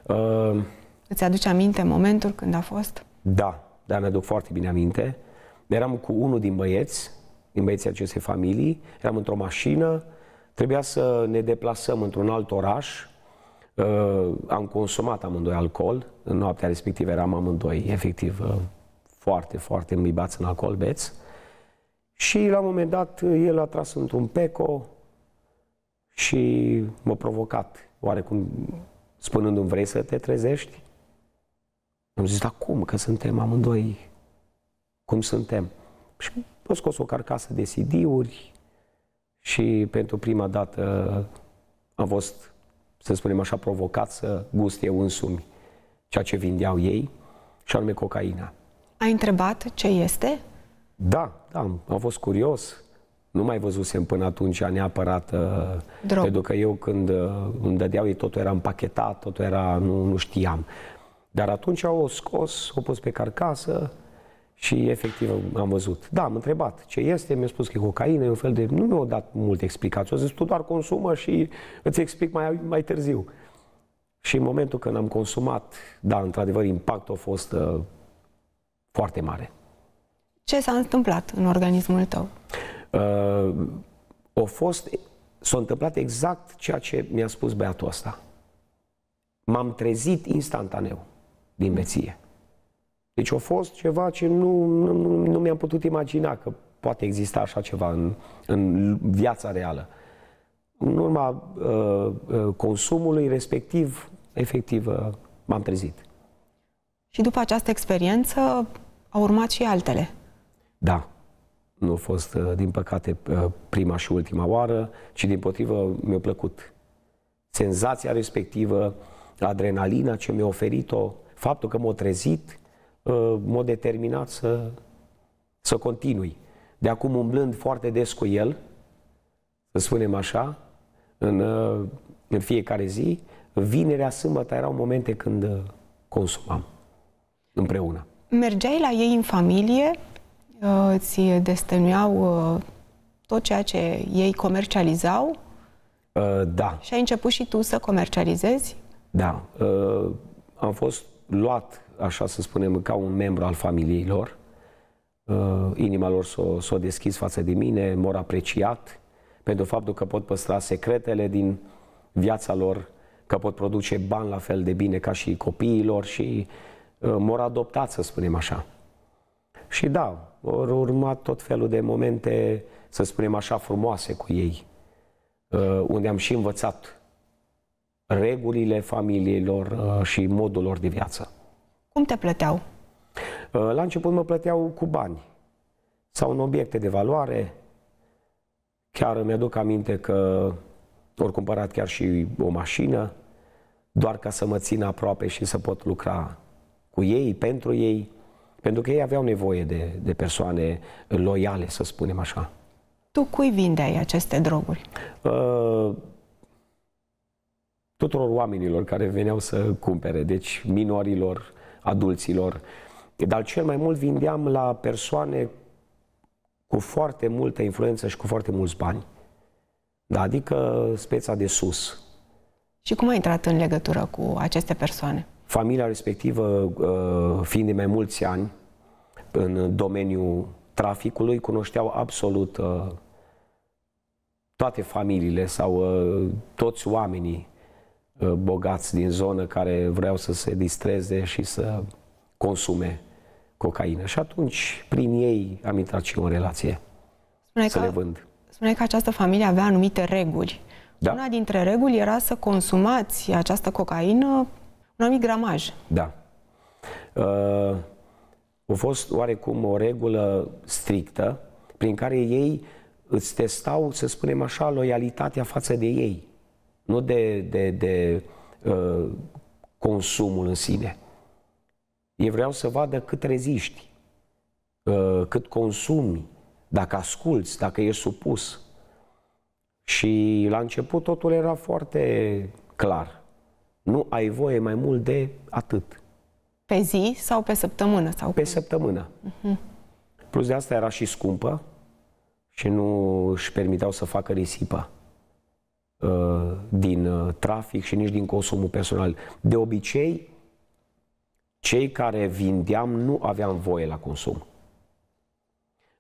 Speaker 1: Uh, Îți aduce aminte momentul când a fost?
Speaker 2: Da, da, mi-aduc foarte bine aminte. Eram cu unul din băieți, din băieții acestei familii, eram într-o mașină, trebuia să ne deplasăm într-un alt oraș, uh, am consumat amândoi alcool, în noaptea respectivă eram amândoi, efectiv, uh, foarte, foarte îmbibați în alcool beți. Și la un moment dat el a tras într-un peco și m-a provocat oarecum spunându-mi, vrei să te trezești? Am zis, dar cum? Că suntem amândoi. Cum suntem? Și am scos o carcasă de CD-uri și pentru prima dată am fost, să spunem așa, provocat să gust eu însumi ceea ce vindeau ei, și anume cocaina.
Speaker 1: Ai întrebat ce este?
Speaker 2: Da, da, am fost curios. Nu mai văzusem până atunci neapărat uh, Drog. pentru că eu când uh, îmi dădeau ei totul era împachetat, totul era, nu, nu știam. Dar atunci o scos, o pus pe carcasă și efectiv am văzut. Da, am întrebat ce este, mi-a spus că e cocaină, e un fel de... Nu mi-au dat multe explicații, au zis tu doar consumă și îți explic mai, mai târziu. Și în momentul când am consumat, da, într-adevăr, impactul a fost uh, foarte mare.
Speaker 1: Ce s-a întâmplat în organismul tău?
Speaker 2: uh, a fost, s-a întâmplat exact ceea ce mi-a spus băiatul ăsta. M-am trezit instantaneu din beție. Deci a fost ceva ce nu, nu, nu mi-am putut imagina că poate exista așa ceva în, în viața reală. În urma uh, uh, consumului respectiv, efectiv, uh, m-am trezit.
Speaker 1: Și după această experiență au urmat și altele.
Speaker 2: Da. Nu a fost, uh, din păcate, uh, prima și ultima oară, ci din potrivă mi-a plăcut senzația respectivă, adrenalina ce mi-a oferit-o, faptul că m-a trezit, uh, m-a determinat să, să continui. De acum umblând foarte des cu el, să spunem așa, în, în fiecare zi, vinerea, sâmbătă erau momente când consumam împreună.
Speaker 1: Mergeai la ei în familie? Uh, îți destănuiau uh, tot ceea ce ei comercializau?
Speaker 2: Uh, da.
Speaker 1: Și ai început și tu să comercializezi?
Speaker 2: Da. Am fost luat, așa să spunem, ca un membru al familiei lor. Inima lor s-a s-o, deschis față de mine, m-au apreciat pentru faptul că pot păstra secretele din viața lor, că pot produce bani la fel de bine ca și copiilor și m-au adoptat, să spunem așa. Și da, vor urma tot felul de momente, să spunem așa, frumoase cu ei, uh, unde am și învățat regulile familiilor uh, și modul lor de viață.
Speaker 1: Cum te plăteau?
Speaker 2: Uh, la început mă plăteau cu bani sau în obiecte de valoare. Chiar îmi aduc aminte că au cumpărat chiar și o mașină, doar ca să mă țin aproape și să pot lucra cu ei, pentru ei. Pentru că ei aveau nevoie de, de persoane loiale, să spunem așa.
Speaker 1: Tu cui vindeai aceste
Speaker 2: droguri? Uh, tuturor oamenilor care veneau să cumpere, deci minorilor, adulților, dar cel mai mult vindeam la persoane cu foarte multă influență și cu foarte mulți bani. Da, adică speța de sus.
Speaker 1: Și cum ai intrat în legătură cu aceste persoane?
Speaker 2: Familia respectivă, uh, fiind de mai mulți ani în domeniul traficului, cunoșteau absolut uh, toate familiile sau uh, toți oamenii bogați din zonă care vreau să se distreze și să consume cocaină. Și atunci, prin ei, am intrat și în relație. Spune să că, le vând.
Speaker 1: Spune că această familie avea anumite reguli. Da. Una dintre reguli era să consumați această cocaină un anumit gramaj.
Speaker 2: Da. Uh, a fost oarecum o regulă strictă prin care ei îți testau, să spunem așa, loialitatea față de ei, nu de, de, de uh, consumul în sine. Ei vreau să vadă cât reziști, uh, cât consumi, dacă asculți, dacă ești supus. Și la început totul era foarte clar. Nu ai voie mai mult de atât.
Speaker 1: Pe zi sau pe săptămână? Sau pe cum? săptămână. Uh-huh.
Speaker 2: Plus de asta era și scumpă și nu își permiteau să facă risipă uh, din uh, trafic și nici din consumul personal. De obicei, cei care vindeam nu aveam voie la consum.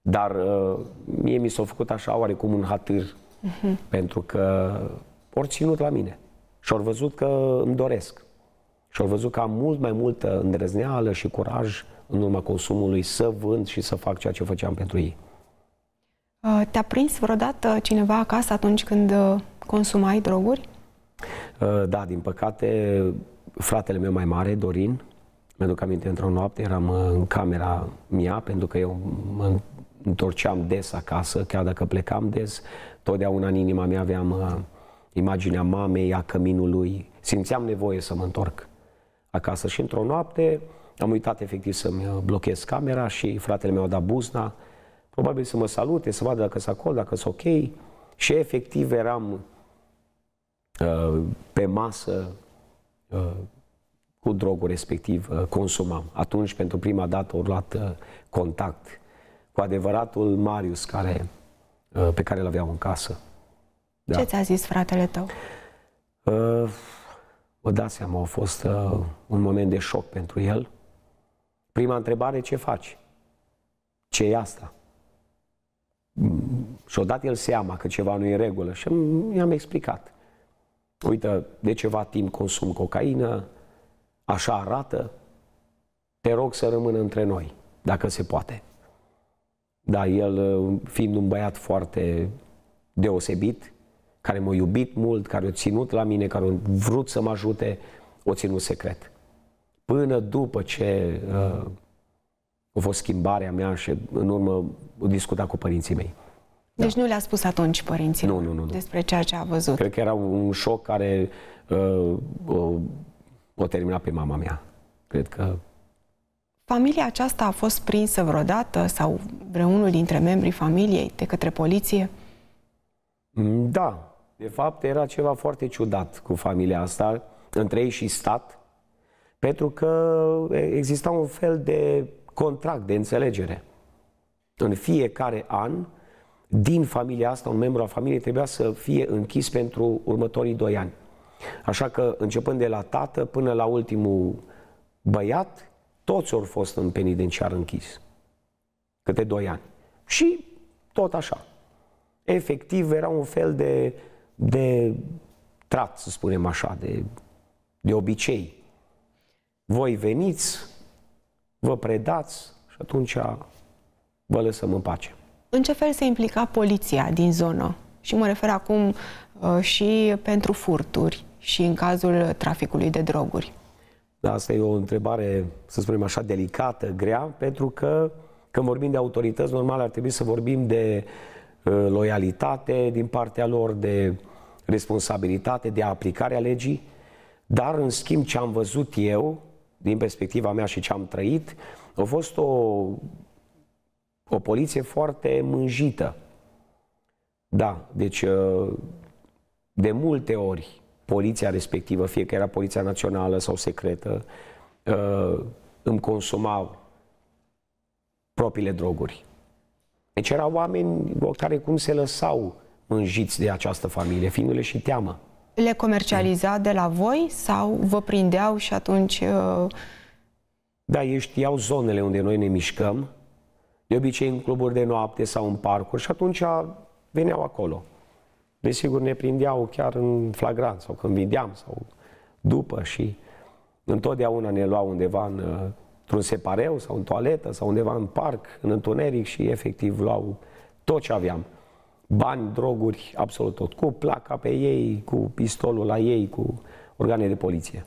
Speaker 2: Dar uh, mie mi s-a făcut așa oarecum un hatâr, uh-huh. pentru că ori ținut la mine. Și-au văzut că îmi doresc. Și-au văzut că am mult mai multă îndrăzneală și curaj în urma consumului să vând și să fac ceea ce făceam pentru ei.
Speaker 1: Te-a prins vreodată cineva acasă atunci când uh, consumai droguri?
Speaker 2: Uh, da, din păcate, fratele meu mai mare, Dorin, mi-aduc aminte, într-o noapte eram uh, în camera mea, pentru că eu mă întorceam des acasă, chiar dacă plecam des, totdeauna în inima mea aveam imaginea mamei, a căminului. Simțeam nevoie să mă întorc acasă și într-o noapte am uitat efectiv să-mi uh, blochez camera și fratele meu a dat buzna, probabil să mă salute, să vadă dacă sunt acolo, dacă sunt ok. Și efectiv eram uh, pe masă uh, cu drogul respectiv, uh, consumam. Atunci, pentru prima dată, au luat uh, contact cu adevăratul Marius care, uh, pe care îl aveam în casă. Da. Ce ți-a
Speaker 1: zis fratele tău?
Speaker 2: Uh, vă dați seama, a fost uh, un moment de șoc pentru el. Prima întrebare, ce faci? ce e asta? Și-a dat el seama că ceva nu e în regulă și i-am explicat. Uite, de ceva timp consum cocaină, așa arată, te rog să rămână între noi, dacă se poate. Da, el, uh, fiind un băiat foarte deosebit, care m-a iubit mult, care a ținut la mine, care a vrut să mă ajute, o ținut secret. Până după ce uh, a fost schimbarea mea și în urmă o discuta cu părinții mei. Deci da. nu le-a spus atunci părinții nu, nu, nu, nu. despre ceea ce a văzut. Cred că era un șoc care uh, uh, o termina pe mama mea. Cred că...
Speaker 1: Familia aceasta a fost prinsă vreodată sau vreunul dintre membrii familiei de către poliție?
Speaker 2: Mm, da, de fapt, era ceva foarte ciudat cu familia asta, între ei și stat, pentru că exista un fel de contract, de înțelegere. În fiecare an, din familia asta, un membru al familiei trebuia să fie închis pentru următorii doi ani. Așa că, începând de la tată până la ultimul băiat, toți au fost în penitenciar închis. Câte doi ani. Și tot așa. Efectiv, era un fel de de trat, să spunem așa, de, de obicei. Voi veniți, vă predați și atunci vă lăsăm în pace.
Speaker 1: În ce fel se implica poliția din zonă? Și mă refer acum uh, și pentru furturi și în cazul traficului de droguri.
Speaker 2: Da, asta e o întrebare, să spunem așa, delicată, grea, pentru că când vorbim de autorități, normal ar trebui să vorbim de uh, Uh, loialitate din partea lor, de responsabilitate, de aplicare a legii, dar în schimb ce am văzut eu, din perspectiva mea și ce am trăit, a fost o, o poliție foarte mânjită. Da, deci uh, de multe ori poliția respectivă, fie că era poliția națională sau secretă, uh, îmi consumau propriile droguri. Deci erau oameni care cum se lăsau mânjiți de această familie, fiindu-le și teamă.
Speaker 1: Le comercializa de la voi sau vă prindeau și atunci... Uh...
Speaker 2: Da, ei știau zonele unde noi ne mișcăm, de obicei în cluburi de noapte sau în parcuri și atunci veneau acolo. Desigur, ne prindeau chiar în flagrant sau când vindeam sau după și întotdeauna ne luau undeva în uh, vreun separeu sau în toaletă sau undeva în parc, în întuneric și efectiv luau tot ce aveam. Bani, droguri, absolut tot. Cu placa pe ei, cu pistolul la ei, cu organe de poliție.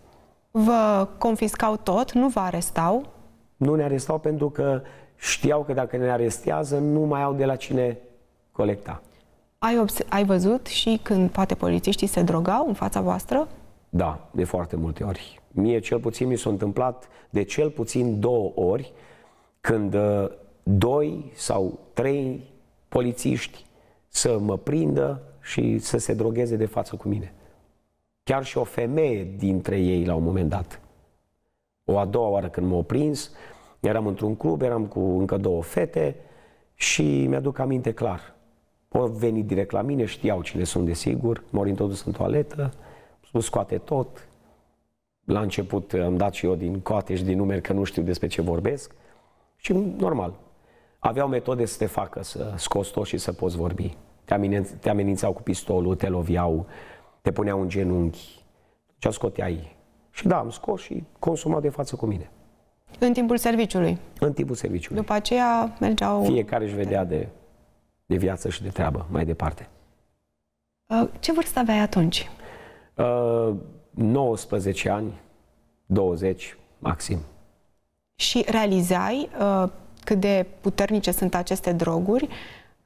Speaker 1: Vă confiscau tot? Nu vă arestau?
Speaker 2: Nu ne arestau pentru că știau că dacă ne arestează nu mai au de la cine colecta.
Speaker 1: Ai, ai văzut și când poate polițiștii se drogau în fața voastră?
Speaker 2: Da, de foarte multe ori. Mie cel puțin mi s-a întâmplat de cel puțin două ori când uh, doi sau trei polițiști să mă prindă și să se drogheze de față cu mine. Chiar și o femeie dintre ei la un moment dat. O a doua oară când m-au prins, eram într-un club, eram cu încă două fete și mi-aduc aminte clar. Au venit direct la mine, știau cine sunt de sigur, m-au introdus în toaletă, scoate tot, la început am dat și eu din coate și din numeri că nu știu despre ce vorbesc și normal. Aveau metode să te facă să scoți tot și să poți vorbi. Te, amenința te amenințau cu pistolul, te loviau te puneau în genunchi, ce scoteai. Și da, am scos și consumat de față cu mine. În timpul serviciului? În timpul serviciului. După aceea mergeau... Fiecare își vedea de, de viață și de treabă mai departe.
Speaker 1: Uh, ce vârstă aveai atunci?
Speaker 2: Uh, 19 ani, 20 maxim.
Speaker 1: Și realizai uh, cât de puternice sunt aceste droguri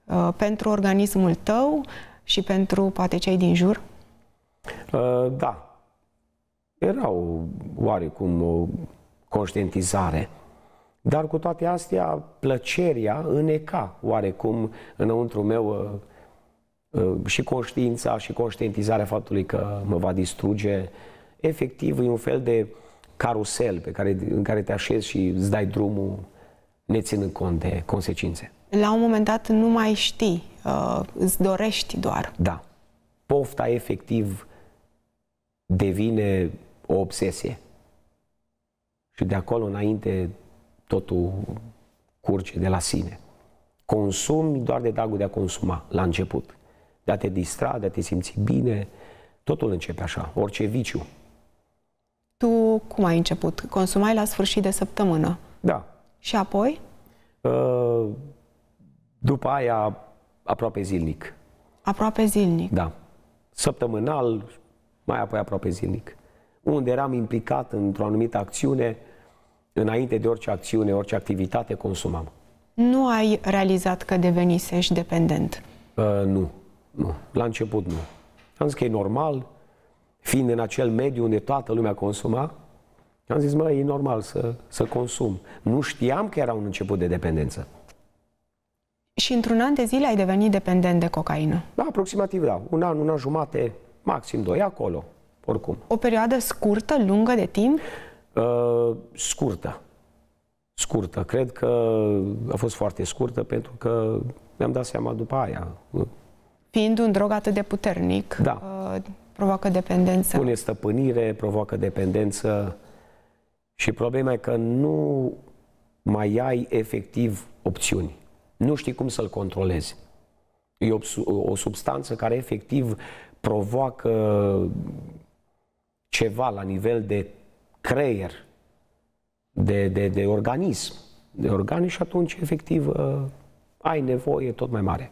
Speaker 1: uh, pentru organismul tău și pentru poate cei din jur?
Speaker 2: Uh, da. Erau oarecum o conștientizare. Dar cu toate astea, plăcerea îneca oarecum înăuntru meu uh, Uh, și conștiința și conștientizarea faptului că mă va distruge, efectiv e un fel de carusel pe care, în care te așezi și îți dai drumul neținând cont de consecințe.
Speaker 1: La un moment dat nu mai știi, uh, îți dorești doar.
Speaker 2: Da. Pofta efectiv devine o obsesie. Și de acolo înainte totul curge de la sine. Consumi doar de dragul de a consuma la început de a te distra, de a te simți bine. Totul începe așa, orice viciu.
Speaker 1: Tu cum ai început? Consumai la sfârșit de săptămână. Da. Și apoi?
Speaker 2: Uh, după aia, aproape zilnic. Aproape zilnic? Da. Săptămânal, mai apoi aproape zilnic. Unde eram implicat într-o anumită acțiune, înainte de orice acțiune, orice activitate, consumam.
Speaker 1: Nu ai realizat că devenisești dependent?
Speaker 2: Uh, nu. Nu, la început nu. Am zis că e normal, fiind în acel mediu unde toată lumea consuma, am zis, mă, e normal să, să consum. Nu știam că era un început de dependență.
Speaker 1: Și într-un an de zile ai devenit dependent de cocaină?
Speaker 2: Da, aproximativ da. Un an, un an jumate, maxim doi, acolo, oricum.
Speaker 1: O perioadă scurtă, lungă de timp?
Speaker 2: Uh, scurtă. Scurtă. Cred că a fost foarte scurtă pentru că mi-am dat seama după aia. Uh,
Speaker 1: fiind un drog atât de puternic, da. Uh,
Speaker 2: provoacă dependență. Pune stăpânire, provoacă dependență și problema e că nu mai ai efectiv opțiuni. Nu știi cum să-l controlezi. E o, o substanță care efectiv provoacă ceva la nivel de creier, de, de, de organism, de organi și atunci efectiv uh, ai nevoie tot mai mare.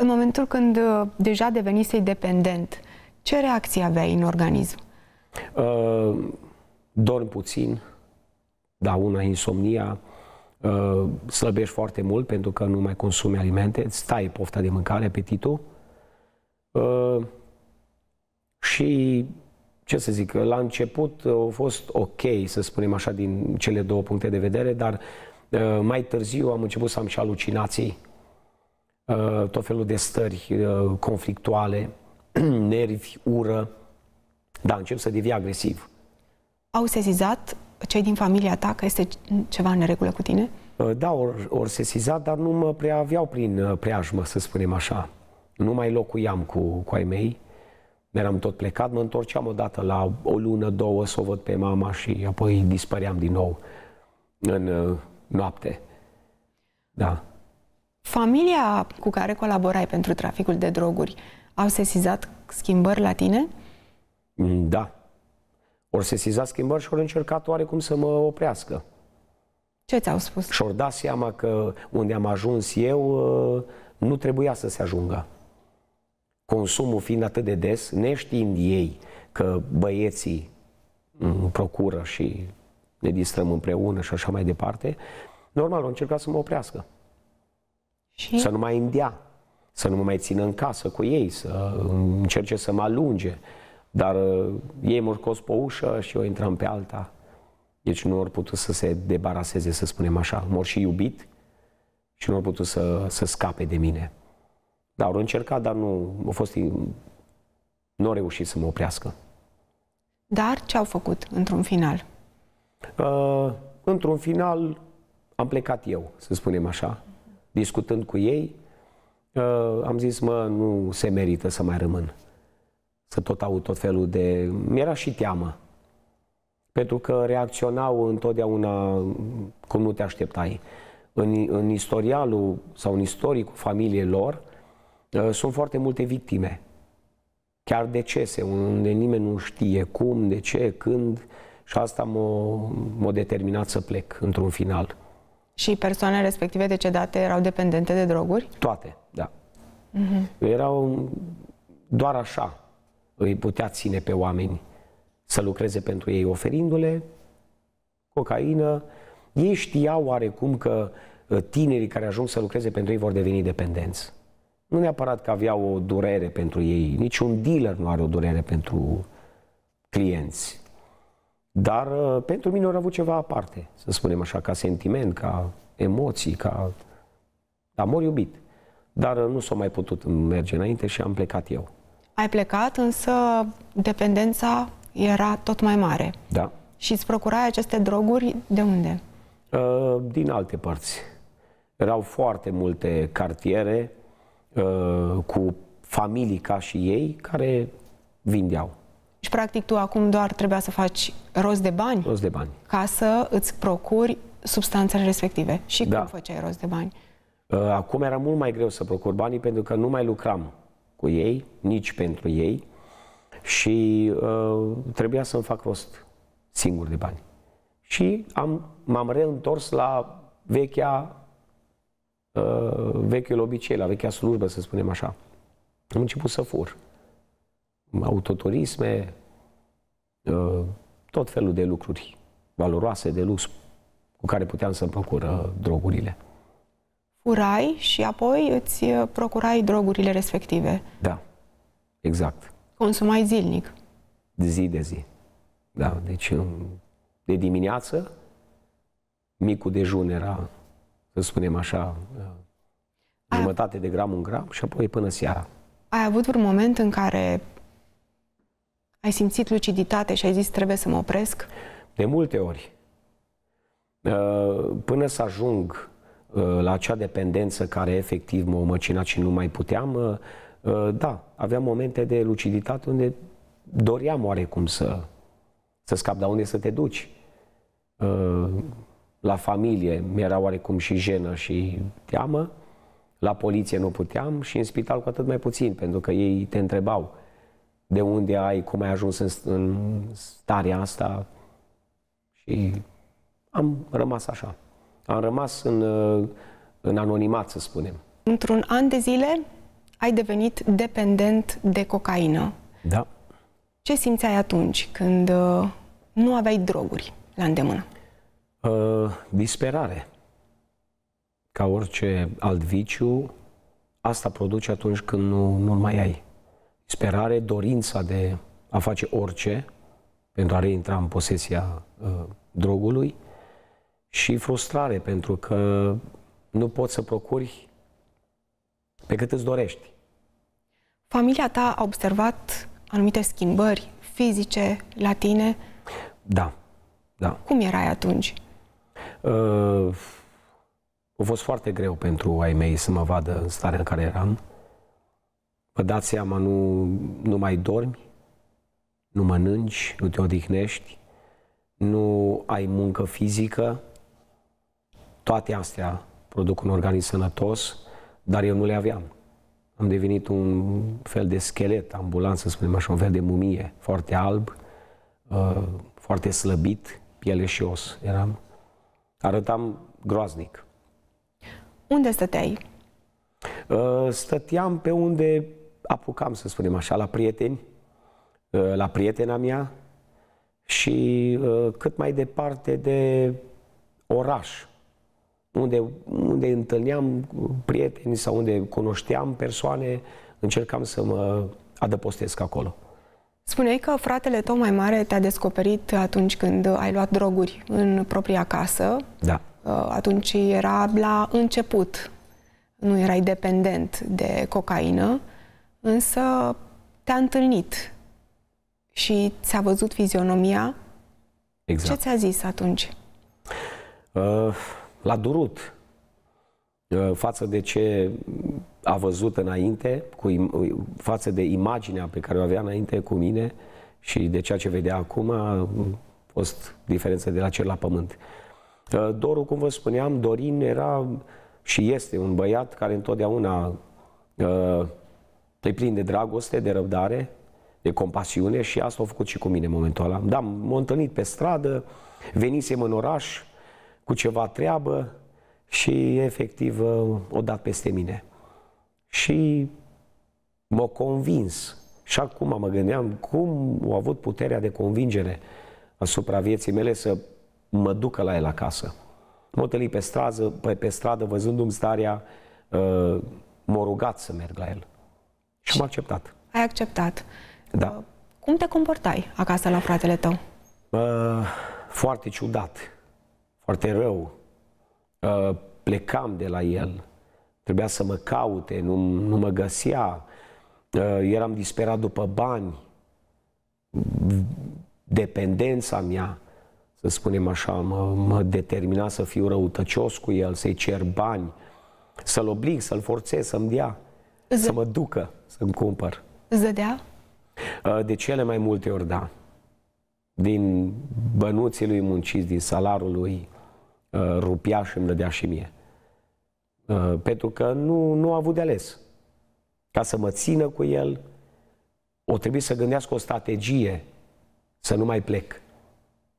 Speaker 1: În momentul când uh, deja devenisei dependent, ce reacție aveai în organism?
Speaker 2: Uh, dorm puțin, da, una insomnia, uh, slăbești foarte mult pentru că nu mai consumi alimente, îți stai pofta de mâncare, apetitul uh, și ce să zic, la început au fost ok, să spunem așa, din cele două puncte de vedere, dar uh, mai târziu am început să am și alucinații Uh, tot felul de stări uh, conflictuale, nervi, ură, da, încep să devii agresiv.
Speaker 1: Au sesizat cei din familia ta că este ceva în regulă cu tine?
Speaker 2: Uh, da, ori or sesizat, dar nu mă prea aveau prin preajmă, să spunem așa. Nu mai locuiam cu, cu ai mei, eram tot plecat, mă întorceam odată la o lună, două, să o văd pe mama și apoi dispăream din nou în noapte. Da.
Speaker 1: Familia cu care colaborai pentru traficul de droguri au sesizat schimbări la tine?
Speaker 2: Mm, da. Ori sesizat schimbări și ori încercat oarecum să mă oprească. Ce ți-au spus? Și-or da seama că unde am ajuns eu uh, nu trebuia să se ajungă. Consumul fiind atât de des, neștiind ei că băieții mm, procură și ne distrăm împreună și așa mai departe, normal, au încercat să mă oprească. Și? Să nu mai îndea, să nu mă mai țină în casă cu ei, să încerce să mă alunge. Dar uh, ei m pe ușă și eu intram pe alta. Deci nu au putut să se debaraseze, să spunem așa. Mor și iubit și nu au putut să, să scape de mine. Dar au încercat, dar nu au fost... Nu au reușit să mă oprească.
Speaker 1: Dar ce au făcut într-un final?
Speaker 2: Uh, într-un final am plecat eu, să spunem așa discutând cu ei, uh, am zis, mă, nu se merită să mai rămân. Să tot au tot felul de... Mi-era și teamă. Pentru că reacționau întotdeauna cum nu te așteptai. În, în istorialul sau în istoricul familiei lor uh, sunt foarte multe victime. Chiar decese, unde nimeni nu știe cum, de ce, când. Și asta m-a determinat să plec într-un final.
Speaker 1: Și persoanele respective decedate erau dependente de droguri?
Speaker 2: Toate, da. Uh-huh. Erau doar așa îi putea ține pe oameni să lucreze pentru ei, oferindu-le cocaină. Ei știau oarecum că ă, tinerii care ajung să lucreze pentru ei vor deveni dependenți. Nu neapărat că aveau o durere pentru ei, niciun dealer nu are o durere pentru clienți. Dar uh, pentru mine au avut ceva aparte, să spunem așa, ca sentiment, ca emoții, ca amor iubit. Dar uh, nu s au mai putut merge înainte și am plecat eu.
Speaker 1: Ai plecat, însă dependența era tot mai mare. Da. Și îți procurai aceste droguri de unde?
Speaker 2: Uh, din alte părți. Erau foarte multe cartiere cu familii ca și ei care vindeau.
Speaker 1: Deci, practic, tu acum doar trebuia să faci rost de bani, rost de bani. ca să îți procuri substanțele respective. Și da. cum făceai rost de bani?
Speaker 2: Uh, acum era mult mai greu să procur banii pentru că nu mai lucram cu ei, nici pentru ei și uh, trebuia să-mi fac rost singur de bani. Și am, m-am reîntors la vechea, uh, vechiul obicei, la vechea slujbă, să spunem așa. Am început să fur autoturisme, Uh, tot felul de lucruri valoroase, de lux, cu care puteam să-mi procură drogurile.
Speaker 1: Furai și apoi îți uh, procurai drogurile respective.
Speaker 2: Da, exact.
Speaker 1: Consumai zilnic.
Speaker 2: Zi de zi. Da, deci um, de dimineață micul dejun era, să spunem așa, uh, jumătate de gram, un gram și apoi până seara.
Speaker 1: Ai avut un moment în care ai simțit luciditate și ai zis trebuie să mă opresc?
Speaker 2: De multe ori. Uh, până să ajung uh, la acea dependență care efectiv mă măcina și nu mai puteam, uh, da, aveam momente de luciditate unde doream oarecum să, să scap, dar unde să te duci? La familie mi-era oarecum și jenă și teamă, la poliție nu puteam și în spital cu atât mai puțin, pentru că ei te întrebau – de unde ai, cum ai ajuns în, în starea asta și am rămas așa. Am rămas în, în anonimat, să spunem.
Speaker 1: Într-un an de zile ai devenit dependent de cocaină. Da. Ce simțeai atunci când uh, nu aveai droguri la îndemână?
Speaker 2: Uh, disperare. Ca orice alt viciu, asta produce atunci când nu, nu mai ai sperare, dorința de a face orice pentru a reintra în posesia uh, drogului și frustrare pentru că nu poți să procuri pe cât îți dorești.
Speaker 1: Familia ta a observat anumite schimbări fizice la tine?
Speaker 2: Da, da. Cum
Speaker 1: erai atunci?
Speaker 2: Uh, a fost foarte greu pentru ai mei să mă vadă în starea în care eram. Vă dați seama, nu, nu mai dormi, nu mănânci, nu te odihnești, nu ai muncă fizică. Toate astea produc un organism sănătos, dar eu nu le aveam. Am devenit un fel de schelet ambulanță, să spunem așa, un fel de mumie, foarte alb, uh, foarte slăbit, piele și os eram. Arătam groaznic.
Speaker 1: Unde stăteai?
Speaker 2: Uh, stăteam pe unde apucam, să spunem așa, la prieteni, uh, la prietena mea și uh, cât mai departe de oraș, unde, unde întâlneam prieteni sau unde cunoșteam persoane, încercam să mă adăpostesc acolo.
Speaker 1: Spuneai că fratele tău mai mare te-a descoperit atunci când ai luat droguri în propria casă. Da. Uh, atunci era la început, nu erai dependent de cocaină însă te-a întâlnit și ți-a văzut fizionomia. Exact. Ce ți-a zis atunci?
Speaker 2: Uh, l-a durut uh, față de ce a văzut înainte, cu, uh, față de imaginea pe care o avea înainte cu mine și de ceea ce vedea acum, a fost diferență de la cer la pământ. Uh, Doru, cum vă spuneam, Dorin era și este un băiat care întotdeauna uh, e plin de dragoste, de răbdare, de compasiune și asta a făcut și cu mine în momentul ăla. Da, m-am întâlnit pe stradă, venisem în oraș cu ceva treabă și efectiv o dat peste mine. Și m-a convins. Și acum mă gândeam cum au avut puterea de convingere asupra vieții mele să mă ducă la el acasă. M-a întâlnit pe stradă, pe, pe stradă văzându-mi starea, uh, m-a rugat să merg la el. Și am acceptat.
Speaker 1: Ai acceptat. Da. Uh, cum te comportai acasă la fratele tău?
Speaker 2: Uh, foarte ciudat, foarte rău. Uh, plecam de la el, trebuia să mă caute, nu, nu mă găsea. eram disperat după bani. Dependența mea, să spunem așa, mă, mă determina să fiu răutăcios cu el, să-i cer bani, să-l oblig, să-l forțez, să-mi dea. Z- să mă ducă să-mi cumpăr. Zădea? Uh, de cele mai multe ori, da. Din bănuții lui munciți, din salarul lui uh, și îmi dădea și mie. Uh, pentru că nu, nu a avut de ales. Ca să mă țină cu el, o trebuie să gândească o strategie să nu mai plec.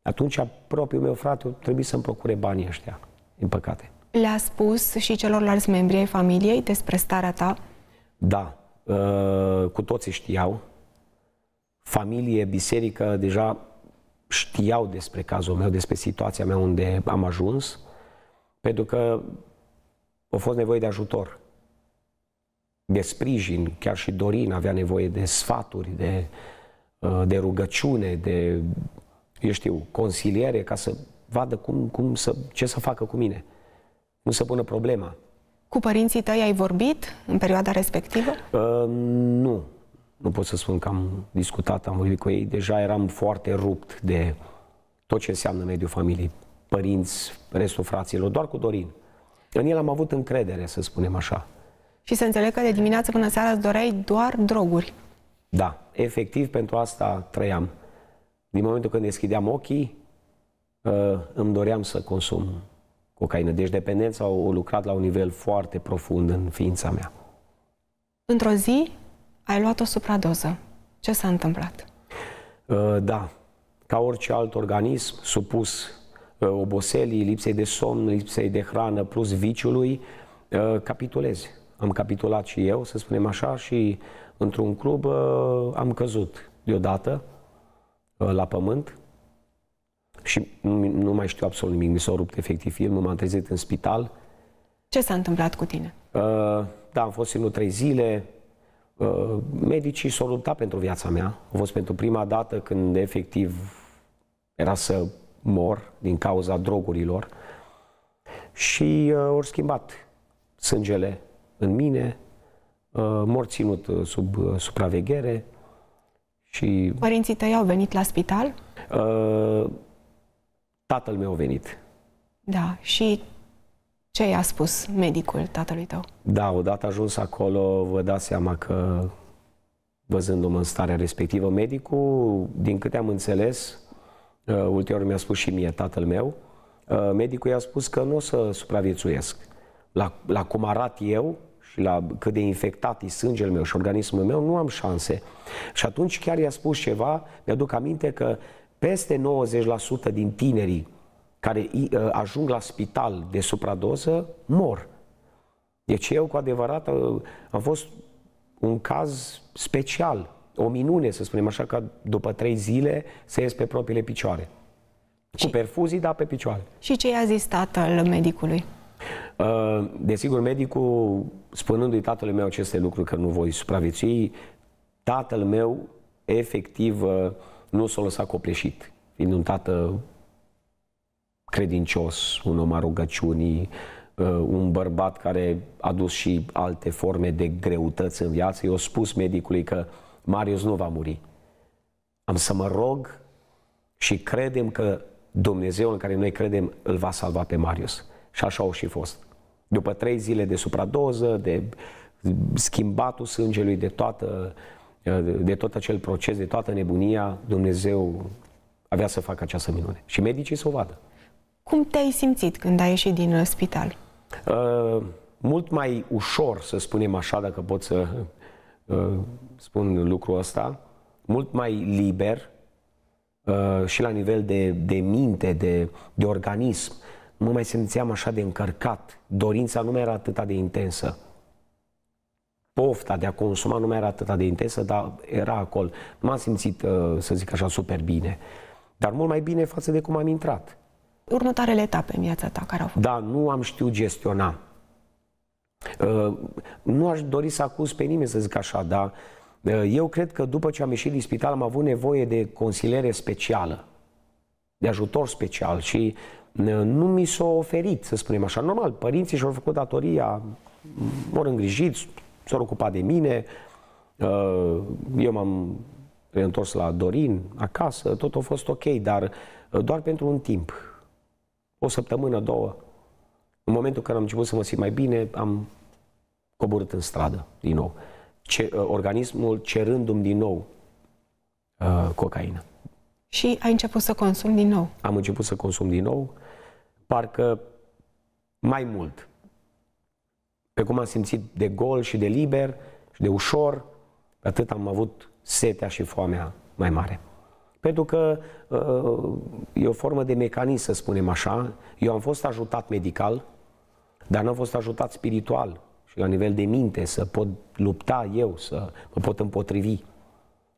Speaker 2: Atunci propriul meu frate trebuie să-mi procure banii ăștia, din păcate.
Speaker 1: Le-a spus și celorlalți membri ai familiei despre starea ta?
Speaker 2: Da, uh, cu toții știau, familie, biserică, deja știau despre cazul meu, despre situația mea unde am ajuns, pentru că a fost nevoie de ajutor, de sprijin, chiar și Dorin avea nevoie de sfaturi, de, uh, de rugăciune, de, eu știu, consiliere, ca să vadă cum, cum să, ce să facă cu mine, cum să pună problema.
Speaker 1: Cu părinții tăi ai vorbit în
Speaker 2: perioada respectivă? Uh, nu. Nu pot să spun că am discutat, am vorbit cu ei. Deja eram foarte rupt de tot ce înseamnă mediul familiei. Părinți, restul fraților, doar cu Dorin. În el am avut încredere, să spunem așa.
Speaker 1: Și să înțeleg că de dimineață până seara îți doreai doar droguri.
Speaker 2: Da, efectiv pentru asta trăiam. Din momentul când deschideam ochii, uh, îmi doream să consum cocaină. Deci dependența au lucrat la un nivel foarte profund în ființa mea.
Speaker 1: Într-o zi ai luat o supradoză. Ce s-a întâmplat?
Speaker 2: Uh, da. Ca orice alt organism supus uh, oboselii, lipsei de somn, lipsei de hrană, plus viciului, uh, capitulez. Am capitulat și eu, să spunem așa, și într-un club am căzut deodată la pământ și nu, mai știu absolut nimic. Mi s-a rupt efectiv filmul, m-am trezit în spital. Ce s-a
Speaker 1: întâmplat cu tine?
Speaker 2: Uh, da, am fost ținut trei zile. Uh, medicii s-au luptat pentru viața mea. A fost pentru prima dată când efectiv era să mor din cauza drogurilor. Și uh, ori schimbat sângele în mine, uh, mor ținut uh, sub uh, supraveghere. Și...
Speaker 1: Părinții tăi au venit la spital?
Speaker 2: Uh, tatăl meu a venit.
Speaker 1: Da, și ce i-a spus medicul tatălui tău?
Speaker 2: Da, odată ajuns acolo, vă dați seama că, văzându-mă în starea respectivă, medicul, din câte am înțeles, uh, ulterior mi-a spus și mie tatăl meu, uh, medicul i-a spus că nu o să supraviețuiesc. La, la cum arat eu și la cât de infectat e sângele meu și organismul meu, nu am șanse. Și atunci chiar i-a spus ceva, mi-aduc aminte că peste 90% din tinerii care ă, ajung la spital de supradoză mor. Deci eu cu adevărat ă, am fost un caz special, o minune să spunem așa, ca după trei zile să ies pe propriile picioare. Și... Cu perfuzii, dar pe picioare.
Speaker 1: Și ce i-a zis tatăl medicului?
Speaker 2: Ă, desigur, medicul, spunându-i tatălui meu aceste lucruri, că nu voi supraviețui, tatăl meu efectiv nu s-a lăsat copleșit. Fiind un tată credincios, un om a rugăciunii, uh, un bărbat care a dus și alte forme de greutăți în viață, i-a spus medicului că Marius nu va muri. Am să mă rog și credem că Dumnezeu în care noi credem îl va salva pe Marius. Și așa au și fost. După trei zile de supradoză, de schimbatul sângelui, de toată de tot acel proces, de toată nebunia, Dumnezeu avea să facă această minune. Și medicii să o vadă.
Speaker 1: Cum te-ai simțit când ai ieșit din uh, spital?
Speaker 2: Uh, mult mai ușor, să spunem așa, dacă pot să uh, spun lucrul ăsta, mult mai liber uh, și la nivel de, de minte, de, de organism. Nu mai simțeam așa de încărcat. Dorința nu mai era atât de intensă pofta de a consuma nu mai era atât de intensă, dar era acolo. Nu m-am simțit, uh, să zic așa, super bine. Dar mult mai bine față de cum am intrat.
Speaker 1: Următoarele etape în viața ta care au
Speaker 2: fost? Da, nu am știut gestiona. Uh, nu aș dori să acuz pe nimeni, să zic așa, dar uh, eu cred că după ce am ieșit din spital am avut nevoie de consiliere specială, de ajutor special și nu mi s-a oferit, să spunem așa. Normal, părinții și-au făcut datoria, au îngrijiți, s-au ocupat de mine, uh, eu m-am reîntors la Dorin, acasă, tot a fost ok, dar uh, doar pentru un timp. O săptămână, două. În momentul în care am început să mă simt mai bine, am coborât în stradă din nou. Ce, uh, organismul cerându-mi din nou uh, cocaină.
Speaker 1: Și ai început să consum din nou?
Speaker 2: Am început să consum din nou, parcă mai mult pe cum am simțit de gol și de liber și de ușor, atât am avut setea și foamea mai mare. Pentru că uh, e o formă de mecanism, să spunem așa. Eu am fost ajutat medical, dar n-am fost ajutat spiritual și la nivel de minte să pot lupta eu, să mă pot împotrivi.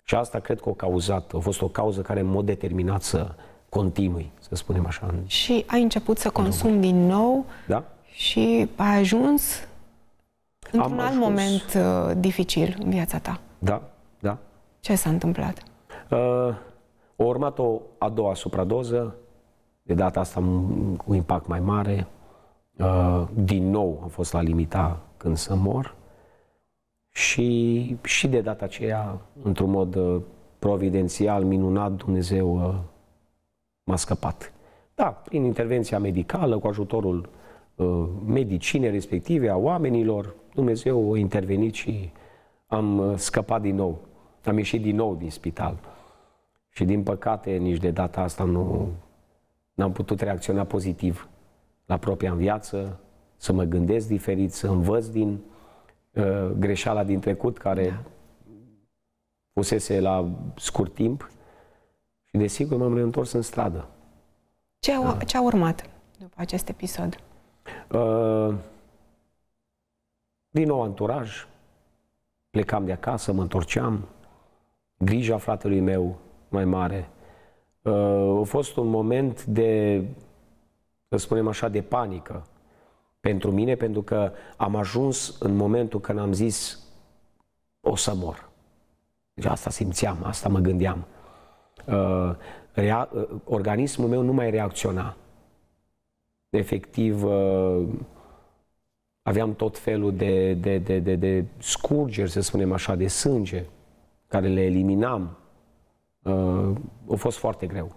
Speaker 2: Și asta cred că o cauzat, a fost o cauză care în mod determinat să continui, să spunem așa.
Speaker 1: Și ai început să consumi din nou da? și ai ajuns
Speaker 2: Într-un alt ajuns. moment
Speaker 1: uh, dificil în viața ta.
Speaker 2: Da, da.
Speaker 1: Ce s-a întâmplat?
Speaker 2: Uh, a urmat o a doua supradoză, de data asta cu impact mai mare. Uh, din nou am fost la limita când să mor. Și, și de data aceea, într-un mod uh, providențial, minunat, Dumnezeu uh, m-a scăpat. Da, prin intervenția medicală, cu ajutorul uh, medicinei respective, a oamenilor, Dumnezeu a intervenit și am uh, scăpat din nou. Am ieșit din nou din spital. Și din păcate, nici de data asta nu am putut reacționa pozitiv la propria în viață, să mă gândesc diferit, să învăț din uh, greșeala din trecut care da. pusese la scurt timp și desigur m-am reîntors în stradă.
Speaker 1: Ce, da. ce a urmat după acest episod?
Speaker 2: Uh, din nou anturaj, plecam de acasă, mă întorceam, grija fratelui meu mai mare. Uh, a fost un moment de, să spunem așa, de panică pentru mine, pentru că am ajuns în momentul când am zis o să mor. Deci asta simțeam, asta mă gândeam. Uh, rea, uh, organismul meu nu mai reacționa. Efectiv, aveam tot felul de, de, de, de, de scurgeri, să spunem așa, de sânge, care le eliminam. Uh, a fost foarte greu.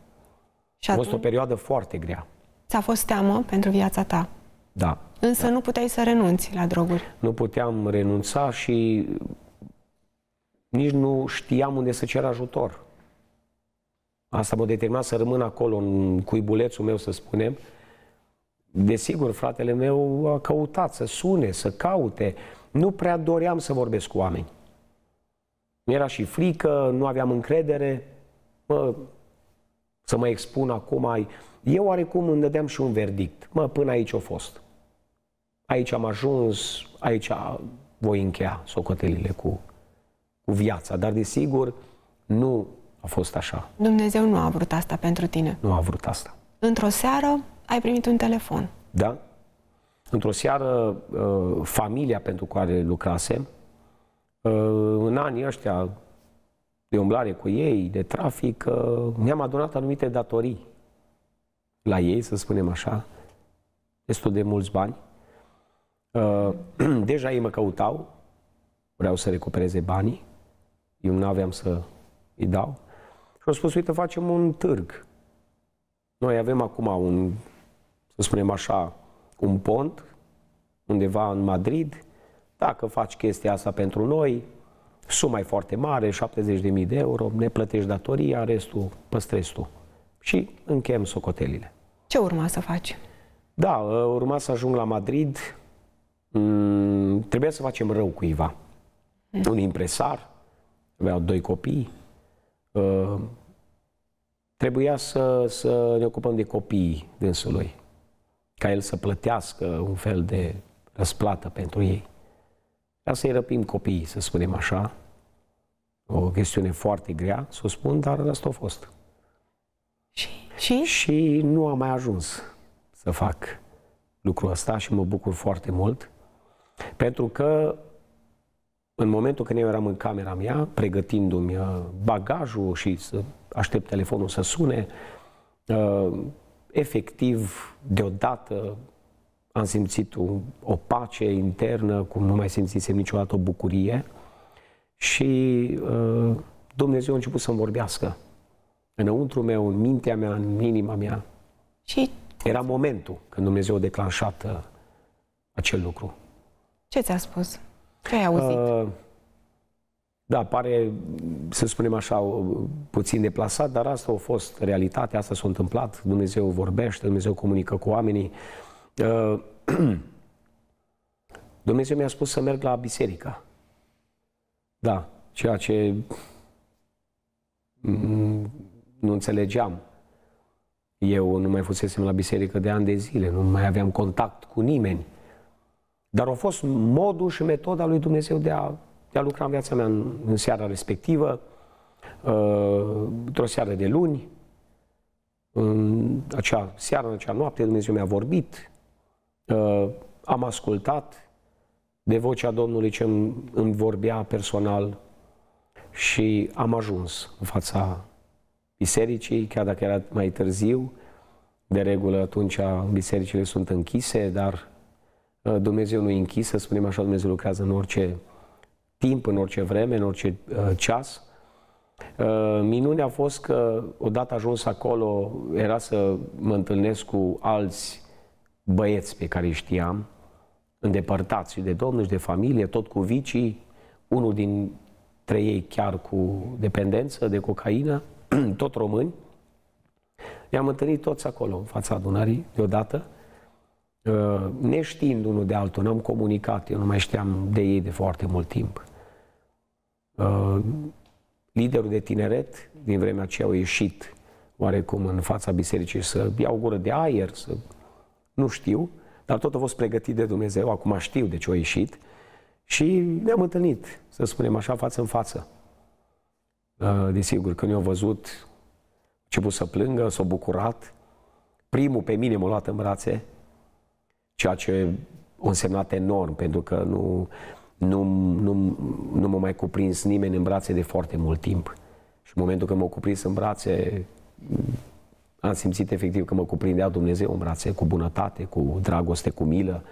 Speaker 2: Și a fost o perioadă foarte grea.
Speaker 1: Ți-a fost teamă pentru viața ta. Da. Însă da. nu puteai să renunți la droguri.
Speaker 2: Nu puteam renunța și nici nu știam unde să cer ajutor. Asta m-a determinat să rămân acolo, în cuibulețul meu, să spunem, Desigur, fratele meu a căutat să sune, să caute. Nu prea doream să vorbesc cu oameni. Mi-era și frică, nu aveam încredere. Mă, să mă expun acum. Ai... Eu oarecum îmi dădeam și un verdict. Mă, până aici a fost. Aici am ajuns, aici voi încheia socotelile cu, cu viața. Dar, desigur, nu a fost așa.
Speaker 1: Dumnezeu nu a
Speaker 2: vrut asta pentru tine. Nu a vrut asta.
Speaker 1: Într-o seară, ai primit un telefon.
Speaker 2: Da. Într-o seară, uh, familia pentru care lucrasem, uh, în anii ăștia de umblare cu ei, de trafic, uh, ne-am adunat anumite datorii la ei, să spunem așa, destul de mulți bani. Deja ei mă căutau, vreau să recupereze banii, eu nu aveam să îi dau. Și au spus, uite, facem un târg. Noi avem acum un să spunem așa, un pont undeva în Madrid, dacă faci chestia asta pentru noi, suma e foarte mare, 70.000 de euro, ne plătești datoria, restul păstrezi tu. Și încheiem socotelile. Ce urma să faci? Da, ă, urma să ajung la Madrid, mm, trebuia să facem rău cuiva. Mm. Un impresar, aveau doi copii, uh, trebuia să, să ne ocupăm de copiii dânsului ca el să plătească un fel de răsplată pentru ei. Ca să-i răpim copiii, să spunem așa, o chestiune foarte grea, să o spun, dar asta a fost. Și? Și, și nu am mai ajuns să fac lucrul ăsta și mă bucur foarte mult, pentru că în momentul când eu eram în camera mea, pregătindu-mi uh, bagajul și să aștept telefonul să sune, uh, efectiv, deodată, am simțit o, o pace internă, cum nu mai simțisem niciodată o bucurie și uh, Dumnezeu a început să-mi vorbească înăuntru meu, în mintea mea, în inima mea. Și era momentul când Dumnezeu a declanșat uh, acel lucru.
Speaker 1: Ce ți-a spus? Ce ai auzit?
Speaker 2: Uh, da, pare, să spunem așa, puțin deplasat, dar asta a fost realitatea, asta s-a întâmplat, Dumnezeu vorbește, Dumnezeu comunică cu oamenii. Uh, Dumnezeu mi-a spus să merg la biserică. Da, ceea ce mm, nu înțelegeam. Eu nu mai fusesem la biserică de ani de zile, nu mai aveam contact cu nimeni. Dar a fost modul și metoda lui Dumnezeu de a de a lucra în viața mea în, în seara respectivă, uh, într-o seară de luni, în acea seară, în acea noapte, Dumnezeu mi-a vorbit, uh, am ascultat de vocea Domnului ce îmi, îmi vorbea personal și am ajuns în fața bisericii, chiar dacă era mai târziu, de regulă atunci bisericile sunt închise, dar uh, Dumnezeu nu e închis, să spunem așa, Dumnezeu lucrează în orice timp, în orice vreme, în orice uh, ceas. Uh, minunea a fost că odată ajuns acolo era să mă întâlnesc cu alți băieți pe care îi știam, îndepărtați de domnul și de familie, tot cu vicii, unul din trei ei chiar cu dependență de cocaină, tot români. Ne-am întâlnit toți acolo, în fața adunării, deodată, uh, neștiind unul de altul, n-am comunicat, eu nu mai știam de ei de foarte mult timp. Uh, liderul de tineret din vremea aceea au ieșit oarecum în fața bisericii să ia o gură de aer, să... nu știu, dar tot a fost pregătit de Dumnezeu, acum știu de ce a ieșit și ne-am întâlnit, să spunem așa, față în față. Uh, desigur, când i-au văzut, început să plângă, s-a bucurat, primul pe mine m-a luat în brațe, ceea ce a însemnat enorm, pentru că nu, nu, nu, nu m-a mai cuprins nimeni în brațe de foarte mult timp. Și în momentul când m-a cuprins în brațe, am simțit efectiv că mă cuprindea Dumnezeu în brațe, cu bunătate, cu dragoste, cu milă,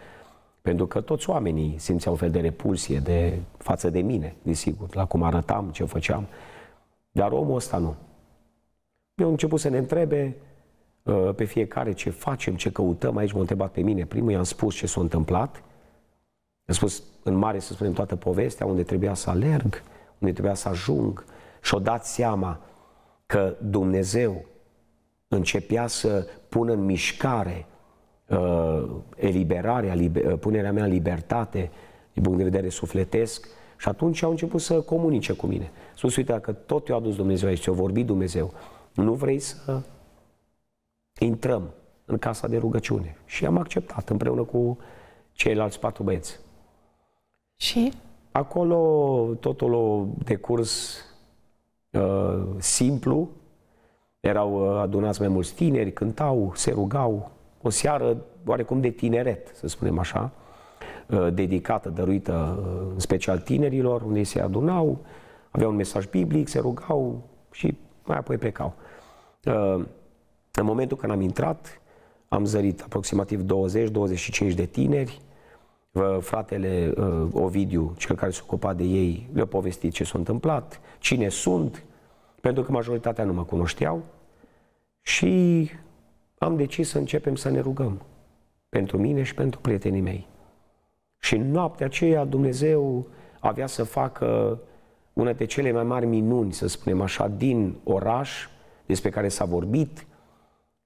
Speaker 2: pentru că toți oamenii simțeau un fel de repulsie de, față de mine, desigur, la cum arătam, ce făceam. Dar omul ăsta nu. Eu am început să ne întrebe uh, pe fiecare ce facem, ce căutăm. Aici m-a întrebat pe mine primul, i-am spus ce s-a întâmplat am spus în mare, să spunem, toată povestea, unde trebuia să alerg, unde trebuia să ajung. Și-o dat seama că Dumnezeu începea să pună în mișcare uh, eliberarea, liber, uh, punerea mea în libertate, din punct de vedere sufletesc, și atunci au început să comunice cu mine. Spus, uite, dacă tot eu adus Dumnezeu aici, eu vorbit Dumnezeu, nu vrei să intrăm în casa de rugăciune. Și am acceptat împreună cu ceilalți patru băieți. Și? Acolo totul o decurs uh, simplu. Erau uh, adunați mai mulți tineri, cântau, se rugau. O seară oarecum de tineret, să spunem așa, uh, dedicată, dăruită uh, în special tinerilor, unde se adunau, aveau un mesaj biblic, se rugau și mai apoi plecau. Uh, în momentul când am intrat, am zărit aproximativ 20-25 de tineri, fratele uh, Ovidiu, cel care se ocupa de ei, le-a povestit ce s-a întâmplat, cine sunt, pentru că majoritatea nu mă cunoșteau și am decis să începem să ne rugăm pentru mine și pentru prietenii mei. Și în noaptea aceea Dumnezeu avea să facă una dintre cele mai mari minuni, să spunem așa, din oraș, despre care s-a vorbit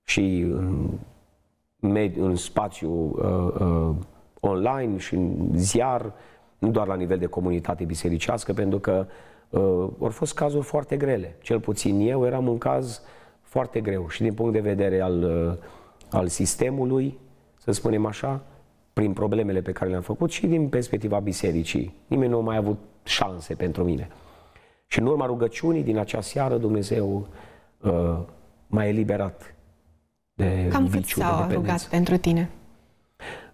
Speaker 2: și în, med- în spațiu uh, uh, online și în ziar, nu doar la nivel de comunitate bisericească, pentru că uh, au fost cazuri foarte grele. Cel puțin eu eram un caz foarte greu și din punct de vedere al, uh, al sistemului, să spunem așa, prin problemele pe care le-am făcut și din perspectiva bisericii. Nimeni nu a mai avut șanse pentru mine. Și în urma rugăciunii din acea seară, Dumnezeu uh, m-a eliberat de Cam viciul, cât s-au rugat
Speaker 1: pentru tine?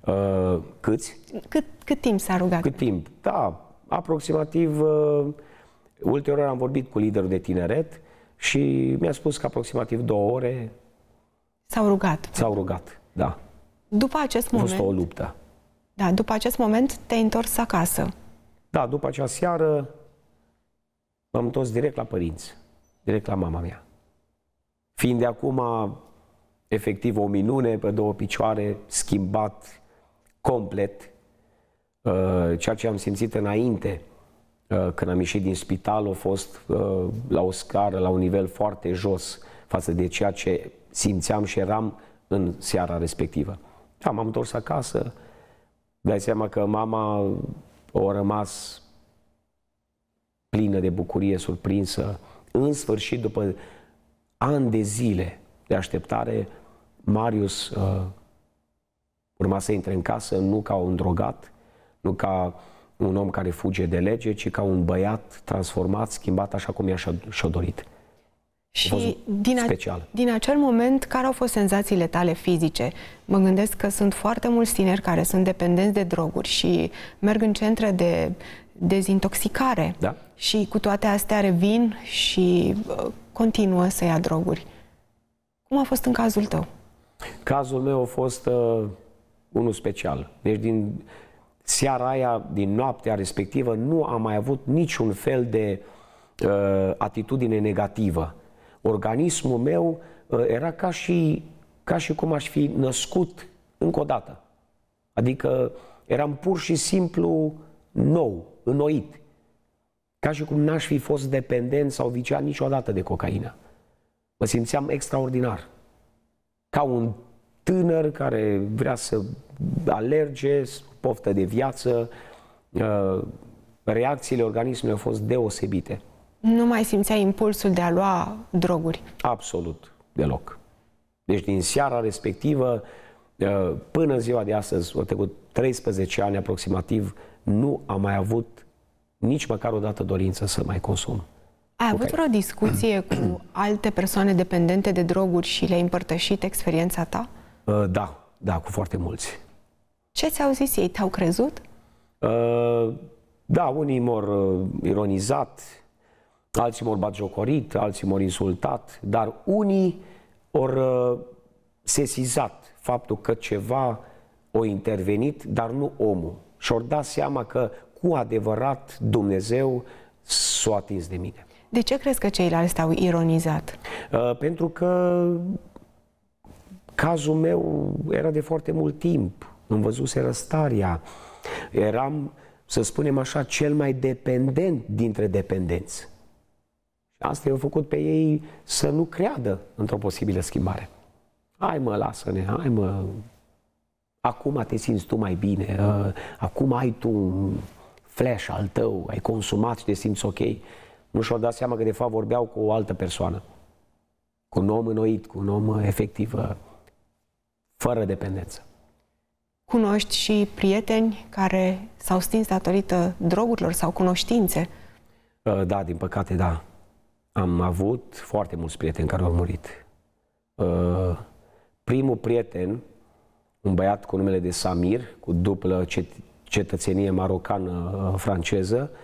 Speaker 2: Uh, câți?
Speaker 1: Cât, cât timp s-a rugat?
Speaker 2: Cât timp? Da, aproximativ, uh, ulterior am vorbit cu liderul de tineret și mi-a spus că aproximativ două ore... S-au rugat. S-au rugat, da.
Speaker 1: După acest moment... A fost o luptă. Da, după acest moment te-ai întors acasă.
Speaker 2: Da, după acea seară m-am întors direct la părinți, direct la mama mea. Fiind de acum efectiv o minune pe două picioare, schimbat, complet uh, ceea ce am simțit înainte uh, când am ieșit din spital a fost uh, la o scară, la un nivel foarte jos față de ceea ce simțeam și eram în seara respectivă. Da, m-am întors acasă, dai seama că mama a rămas plină de bucurie, surprinsă. În sfârșit, după ani de zile de așteptare, Marius uh, Urma să intre în casă nu ca un drogat, nu ca un om care fuge de lege, ci ca un băiat transformat, schimbat așa cum i-a și-o dorit. Și
Speaker 1: din, a, din acel moment, care au fost senzațiile tale fizice? Mă gândesc că sunt foarte mulți tineri care sunt dependenți de droguri și merg în centre de dezintoxicare. Da? Și cu toate astea revin și uh, continuă să ia droguri. Cum a fost în cazul tău?
Speaker 2: Cazul meu a fost uh, unul special. Deci din seara aia, din noaptea respectivă, nu am mai avut niciun fel de uh, atitudine negativă. Organismul meu uh, era ca și, ca și cum aș fi născut încă o dată. Adică eram pur și simplu nou, înnoit. Ca și cum n-aș fi fost dependent sau viciat niciodată de cocaină. Mă simțeam extraordinar. Ca un tânăr care vrea să alerge, poftă de viață, uh, reacțiile organismului au fost deosebite.
Speaker 1: Nu mai simțea impulsul de a lua
Speaker 2: droguri? Absolut, deloc. Deci din seara respectivă uh, până ziua de astăzi, au trecut 13 ani aproximativ, nu am mai avut nici măcar o dată dorință să mai consum.
Speaker 1: Ai avut vreo discuție cu alte persoane dependente de droguri și le-ai împărtășit experiența ta?
Speaker 2: Uh, da, da, cu foarte mulți.
Speaker 1: Ce ți-au zis ei? Te-au crezut?
Speaker 2: Uh, da, unii mor uh, ironizat, alții mor batjocorit, alții mor insultat, dar unii ori sesizat faptul că ceva o intervenit, dar nu omul. Și-or da seama că cu adevărat Dumnezeu s-a atins de mine.
Speaker 1: De ce crezi că ceilalți au ironizat?
Speaker 2: Uh, pentru că Cazul meu era de foarte mult timp. Îmi văzuse răstarea. Eram, să spunem așa, cel mai dependent dintre dependenți. Și asta i-a făcut pe ei să nu creadă într-o posibilă schimbare. Hai mă, lasă-ne, hai mă, acum te simți tu mai bine, ă, acum ai tu un flash al tău, ai consumat și te simți ok. Nu și-au dat seama că de fapt vorbeau cu o altă persoană, cu un om înnoit, cu un om ă, efectiv ă, fără dependență.
Speaker 1: Cunoști și prieteni care s-au stins datorită drogurilor sau cunoștințe?
Speaker 2: Uh, da, din păcate, da. Am avut foarte mulți prieteni care au murit. Uh, primul prieten, un băiat cu numele de Samir, cu duplă cetățenie marocană-franceză, uh,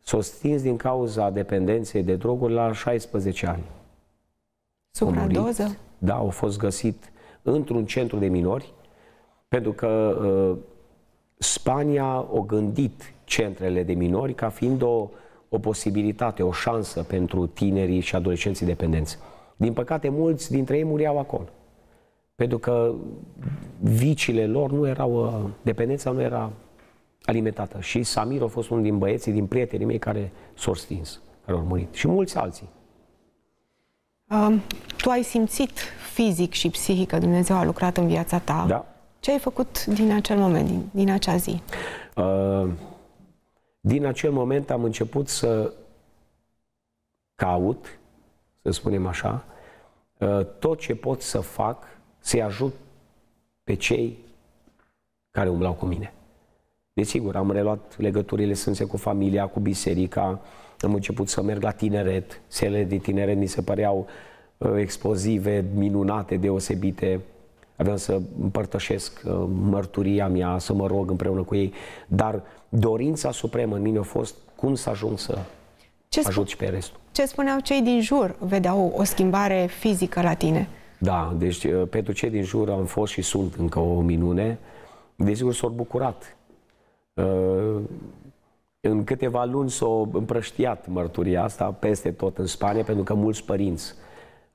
Speaker 2: s-a stins din cauza dependenței de droguri la 16 ani. Supradoză? Da, au fost găsit într-un centru de minori, pentru că uh, Spania o gândit centrele de minori ca fiind o, o posibilitate, o șansă pentru tinerii și adolescenții dependenți. Din păcate, mulți dintre ei muriau acolo. Pentru că vicile lor nu erau, uh, dependența nu era alimentată. Și Samir a fost unul din băieții, din prietenii mei care s-au stins, care au murit. Și mulți alții.
Speaker 1: Uh, tu ai simțit fizic și psihic că Dumnezeu a lucrat în viața ta, da. ce ai făcut din acel moment, din, din acea zi?
Speaker 2: Uh, din acel moment am început să caut, să spunem așa, uh, tot ce pot să fac să-i ajut pe cei care umblau cu mine. Desigur, am reluat legăturile sânse cu familia, cu biserica, am început să merg la tineret, sele de tineret mi se păreau uh, Uh, expozive minunate, deosebite. Aveam să împărtășesc uh, mărturia mea, să mă rog împreună cu ei, dar dorința supremă în mine a fost cum să ajung să ce ajut și pe restul.
Speaker 1: Ce spuneau cei din jur? Vedeau o schimbare fizică la tine?
Speaker 2: Da, deci uh, pentru cei din jur am fost și sunt încă o minune. Desigur s-au bucurat. În câteva luni s-au împrăștiat mărturia asta peste tot în Spania, pentru că mulți părinți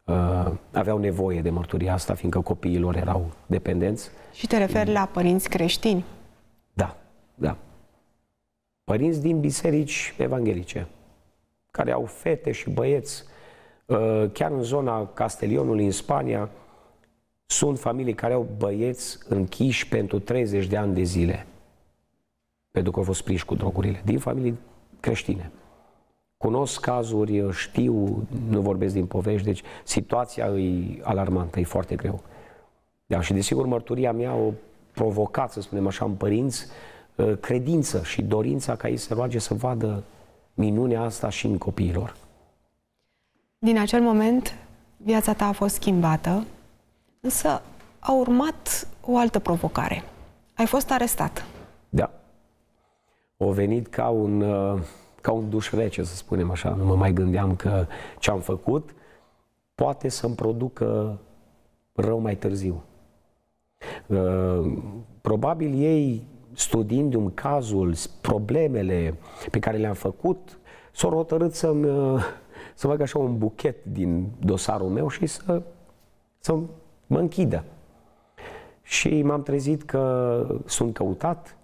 Speaker 2: uh, aveau nevoie de mărturia asta, fiindcă copiilor erau dependenți.
Speaker 1: Și te referi la părinți creștini?
Speaker 2: Da, da. Părinți din biserici evanghelice, care au fete și băieți, uh, chiar în zona Castelionului, în Spania, sunt familii care au băieți închiși pentru 30 de ani de zile, pentru că au fost prinși cu drogurile, din familii creștine cunosc cazuri, știu, nu vorbesc din povești, deci situația e alarmantă, e foarte greu. Da, și desigur mărturia mea o provocat, să spunem așa, în părinți, uh, credință și dorința ca ei să roage să vadă minunea asta și în copiilor.
Speaker 1: Din acel moment, viața ta a fost schimbată, însă a urmat o altă provocare. Ai fost arestat.
Speaker 2: Da. O venit ca un uh, ca un duș rece, să spunem așa. Nu mă mai gândeam că ce am făcut poate să-mi producă rău mai târziu. Probabil ei, studiindu un cazul, problemele pe care le-am făcut, s-au hotărât să-mi să fac așa un buchet din dosarul meu și să, să mă închidă. Și m-am trezit că sunt căutat,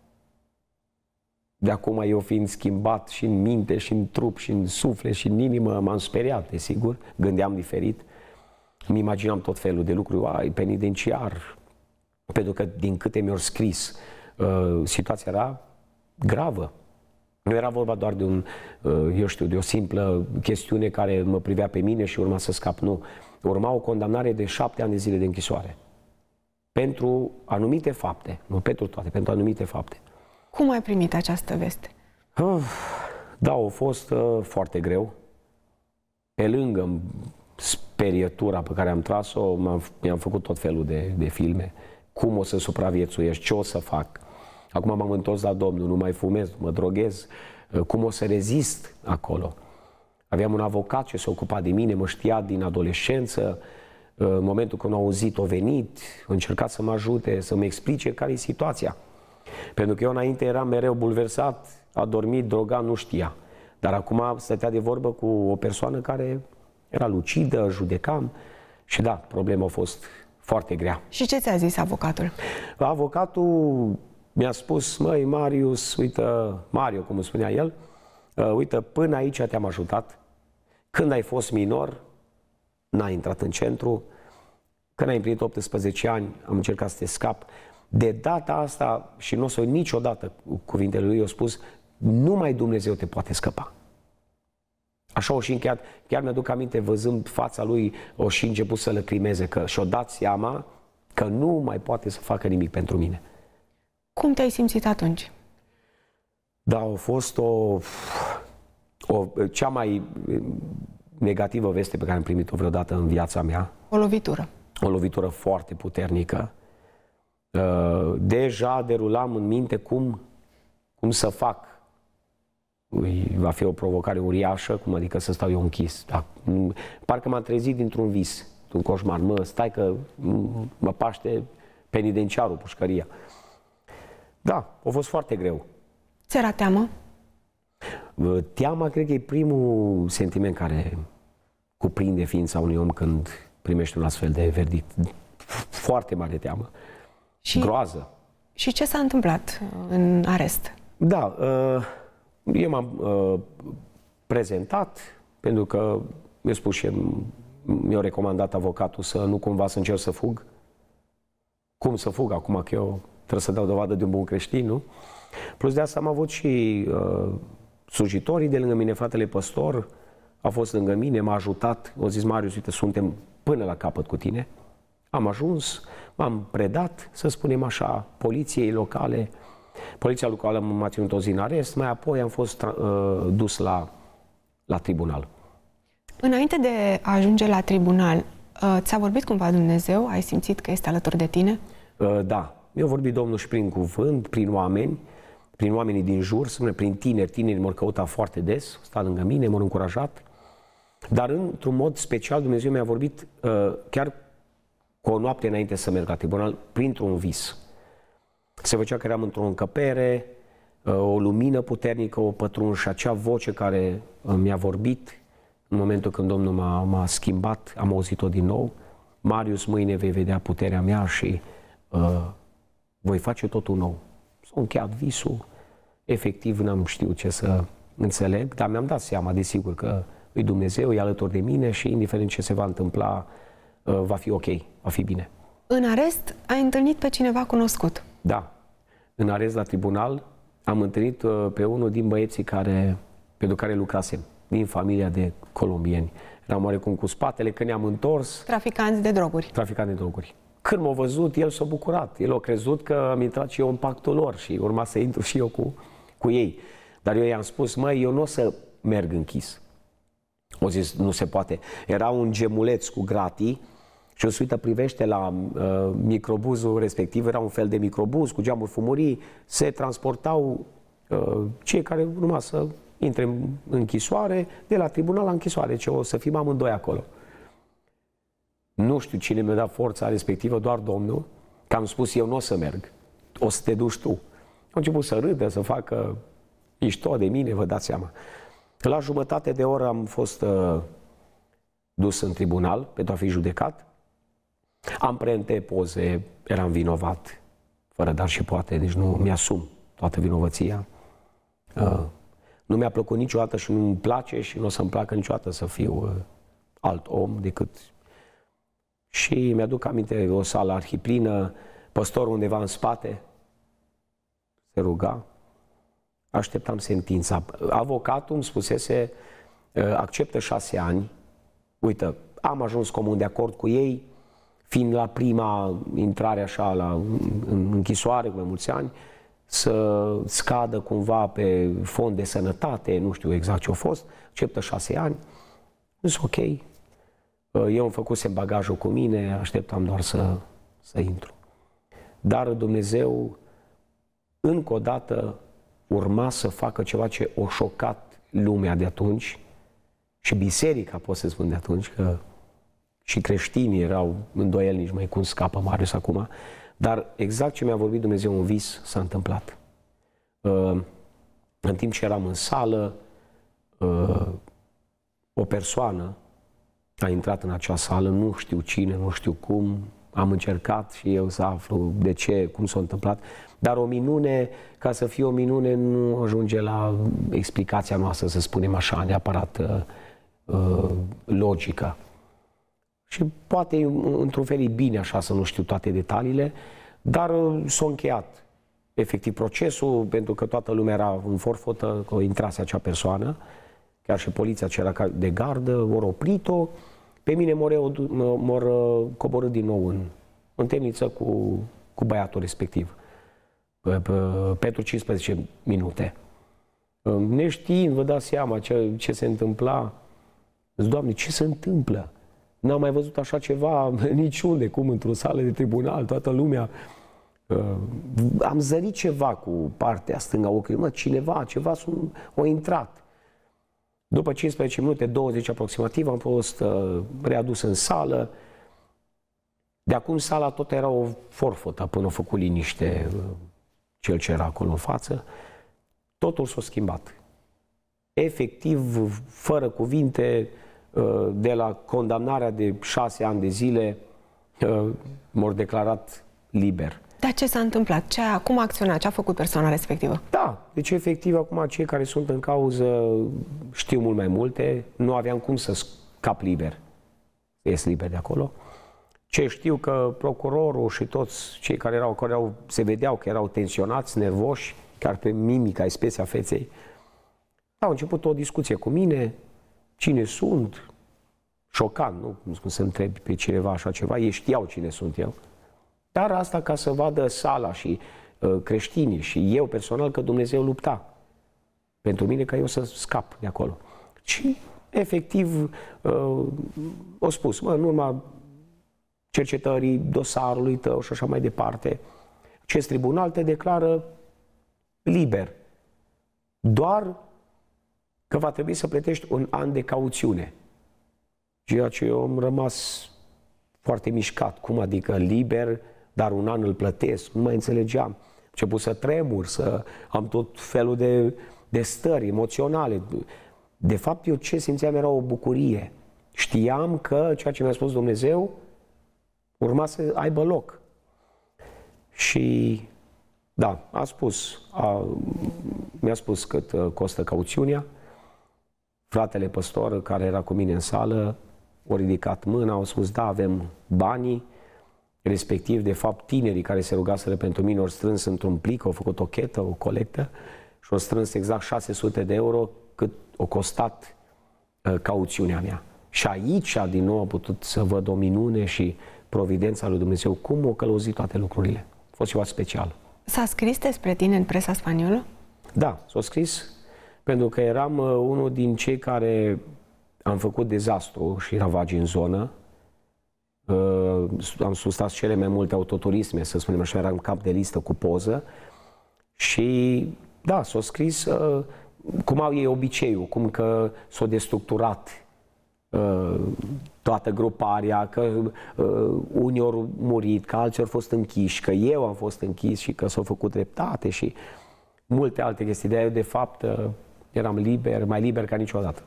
Speaker 2: de acum eu fiind schimbat și în minte, și în trup, și în suflet, și în inimă, m-am speriat, desigur, gândeam diferit. Îmi imaginam tot felul de lucruri, ai penitenciar, pentru că din câte mi-au scris, uh, situația era gravă. Nu era vorba doar de un, uh, eu știu, de o simplă chestiune care mă privea pe mine și urma să scap, nu. Urma o condamnare de șapte ani de zile de închisoare. Pentru anumite fapte, nu pentru toate, pentru anumite fapte.
Speaker 1: Cum ai primit această veste?
Speaker 2: Da, a fost uh, foarte greu. Pe lângă sperietura pe care am tras-o, mi-am, făcut tot felul de, de filme. Cum o să supraviețuiesc, ce o să fac. Acum m-am întors la Domnul, nu mai fumez, nu mă droghez. Uh, cum o să rezist acolo? Aveam un avocat ce se ocupa de mine, mă știa din adolescență. Uh, în momentul când au auzit, o venit, încercat să mă ajute, să-mi explice care e situația. Pentru că eu înainte eram mereu bulversat, dormit droga, nu știa. Dar acum stătea de vorbă cu o persoană care era lucidă, judecam și da, problema a fost foarte grea.
Speaker 1: Și ce ți-a zis
Speaker 2: avocatul? Avocatul mi-a spus, măi, Marius, uite, Mario, cum spunea el, ă, uite, până aici te-am ajutat. Când ai fost minor, n-ai intrat în centru. Când ai împlinit 18 ani, am încercat să te scap. De data asta, și nu o să niciodată cuvintele lui, eu spus, numai Dumnezeu te poate scăpa. Așa o și încheiat, chiar mi-aduc aminte văzând fața lui, o și început să lăcrimeze, că și-o dat seama că nu mai poate să facă nimic pentru mine.
Speaker 1: Cum te-ai simțit atunci?
Speaker 2: Da, a fost o, o cea mai negativă veste pe care am primit-o vreodată în viața mea. O lovitură. O lovitură foarte puternică. Uh, deja derulam în minte cum, cum să fac. Va fi o provocare uriașă, cum adică să stau eu închis. Da. Parcă m-am trezit dintr-un vis, un coșmar. Mă, stai că mm, mă paște penitenciarul, pușcăria. Da, a fost foarte greu.
Speaker 1: Ți era teamă?
Speaker 2: Uh, teama, cred că e primul sentiment care cuprinde ființa unui om când primește un astfel de verdict. Foarte mare teamă și, groază.
Speaker 1: Și ce s-a întâmplat uh, în arest?
Speaker 2: Da, uh, eu m-am uh, prezentat pentru că mi-a spus și mi-a recomandat avocatul să nu cumva să încerc să fug. Cum să fug acum că eu trebuie să dau dovadă de un bun creștin, nu? Plus de asta am avut și uh, sujitorii de lângă mine, fratele păstor a fost lângă mine, m-a ajutat, a zis Marius, uite, suntem până la capăt cu tine. Am ajuns, M-am predat, să spunem așa, poliției locale. Poliția locală m-a ținut o zi în arest, mai apoi am fost uh, dus la, la tribunal. Înainte
Speaker 1: de a ajunge la tribunal, uh, ți-a vorbit cumva Dumnezeu? Ai simțit că este alături de tine?
Speaker 2: Uh, da. Mi-a vorbit Domnul și prin cuvânt, prin oameni, prin oamenii din jur, spune, prin tineri. Tineri m-au căutat foarte des, sta lângă mine, m-au încurajat. Dar într-un mod special Dumnezeu mi-a vorbit uh, chiar cu o noapte înainte să merg la tribunal, printr-un vis. Se făcea că eram într-o încăpere, uh, o lumină puternică, o pătrun și acea voce care uh, mi-a vorbit în momentul când Domnul m-a, m-a schimbat, am auzit-o din nou. Marius, mâine vei vedea puterea mea și uh, voi face totul nou. S-a încheiat visul, efectiv n-am știut ce să înțeleg, dar mi-am dat seama, desigur, că Dumnezeu e alături de mine și indiferent ce se va întâmpla, Uh, va fi ok, va fi bine.
Speaker 1: În arest ai întâlnit pe cineva cunoscut.
Speaker 2: Da. În arest la tribunal am întâlnit uh, pe unul din băieții care, pentru care lucrasem, din familia de colombieni. Eram oarecum cu spatele, când ne-am întors... Traficanți de droguri. Traficanți de droguri. Când m-a văzut, el s-a bucurat. El a crezut că am intrat și eu în pactul lor și urma să intru și eu cu, cu ei. Dar eu i-am spus, măi, eu nu o să merg închis. O zis, nu se poate. Era un gemuleț cu gratii și o suită privește la uh, microbuzul respectiv, era un fel de microbuz cu geamuri fumurii, se transportau uh, cei care urma să intre în închisoare, de la tribunal la închisoare, ce o să fim amândoi acolo. Nu știu cine mi-a dat forța respectivă, doar Domnul, că am spus eu nu o să merg, o să te duci tu. Am început să râdă, să facă ișto de mine, vă dați seama. La jumătate de oră am fost uh, dus în tribunal pentru a fi judecat Amprente, poze, eram vinovat, fără dar și poate, deci nu mi-asum toată vinovăția. Uh, nu mi-a plăcut niciodată și nu-mi place și nu o să-mi placă niciodată să fiu uh, alt om decât... Și mi-aduc aminte o sală arhiplină, păstorul undeva în spate, se ruga, așteptam sentința. Avocatul îmi spusese, uh, acceptă șase ani, uită, am ajuns comun de acord cu ei, fiind la prima intrare așa la în închisoare cu mai mulți ani, să scadă cumva pe fond de sănătate, nu știu exact ce a fost, acceptă șase ani, nu sunt ok. Uh, eu am făcut bagajul cu mine, așteptam doar să, să intru. Dar Dumnezeu, încă o dată, urma să facă ceva ce o șocat lumea de atunci și biserica, pot să spun de atunci, că și creștinii erau îndoielnici, mai cum scapă Marius acum, dar exact ce mi-a vorbit Dumnezeu în vis s-a întâmplat. Uh, în timp ce eram în sală, uh, o persoană a intrat în acea sală, nu știu cine, nu știu cum, am încercat și eu să aflu de ce, cum s-a întâmplat, dar o minune, ca să fie o minune, nu ajunge la explicația noastră, să spunem așa, neapărat uh, logică. Și poate într-un fel e bine așa să nu știu toate detaliile, dar uh, s-a încheiat efectiv procesul, pentru că toată lumea era în forfotă, că intrase acea persoană, chiar și poliția ce era de gardă, ori oprit-o. Pe mine mor, or uh, coborât din nou în, în temniță cu, cu băiatul respectiv pentru 15 minute. Uh, neștiind, vă dați seama ce, ce se întâmpla. Doamne, ce se întâmplă? N-am mai văzut așa ceva niciunde, cum într-o sală de tribunal, toată lumea. Uh, am zărit ceva cu partea stânga ochiului, mă, cineva, ceva, sunt, o intrat. După 15 minute, 20 aproximativ, am fost uh, readus în sală. De acum sala tot era o forfotă până a făcut liniște uh, cel ce era acolo în față. Totul s-a schimbat. Efectiv, fără cuvinte, uh, Uh, de la condamnarea de șase ani de zile uh, m-au declarat liber.
Speaker 1: Dar ce s-a întâmplat? Ce, a, cum a acționat? Ce a făcut persoana respectivă?
Speaker 2: Da, deci efectiv acum cei care sunt în cauză știu mult mai multe, nu aveam cum să scap liber, ies liber de acolo. Ce știu că procurorul și toți cei care erau, care se vedeau că erau tensionați, nervoși, chiar pe mimica, expresia feței, au început o discuție cu mine, cine sunt, șocant, nu? Cum să întrebi pe cineva așa ceva, ei știau cine sunt eu. Dar asta ca să vadă sala și uh, creștinii și eu personal că Dumnezeu lupta pentru mine ca eu să scap de acolo. Și efectiv uh, o spus, mă, în urma cercetării dosarului tău și așa mai departe, acest tribunal te declară liber. Doar că va trebui să plătești un an de cauțiune. Ceea ce eu am rămas foarte mișcat. Cum adică liber, dar un an îl plătesc? Nu mai înțelegeam. Început să tremur, să am tot felul de, de stări emoționale. De fapt, eu ce simțeam era o bucurie. Știam că ceea ce mi-a spus Dumnezeu urma să aibă loc. Și da, a spus, a, mi-a spus cât uh, costă cauțiunea, Fratele păstor, care era cu mine în sală, a ridicat mâna, au spus, da, avem banii, respectiv, de fapt, tinerii care se rugaseră pentru mine, au strâns într-un plic, au făcut o chetă, o colectă și au strâns exact 600 de euro cât o costat uh, cauțiunea mea. Și aici, din nou, a putut să văd o minune și providența lui Dumnezeu, cum o călăuzit toate lucrurile. A fost ceva special.
Speaker 1: S-a scris despre tine în presa spaniolă?
Speaker 2: Da, s-a scris pentru că eram uh, unul din cei care am făcut dezastru și ravagi în zonă. Uh, am sustat cele mai multe autoturisme, să spunem așa, eram cap de listă cu poză. Și da, s au scris uh, cum au ei obiceiul, cum că s au destructurat uh, toată gruparea, că uh, unii au murit, că alții au fost închiși, că eu am fost închis și că s-au făcut dreptate și multe alte chestii. De-aia eu, de fapt, uh, eram liber, mai liber ca niciodată.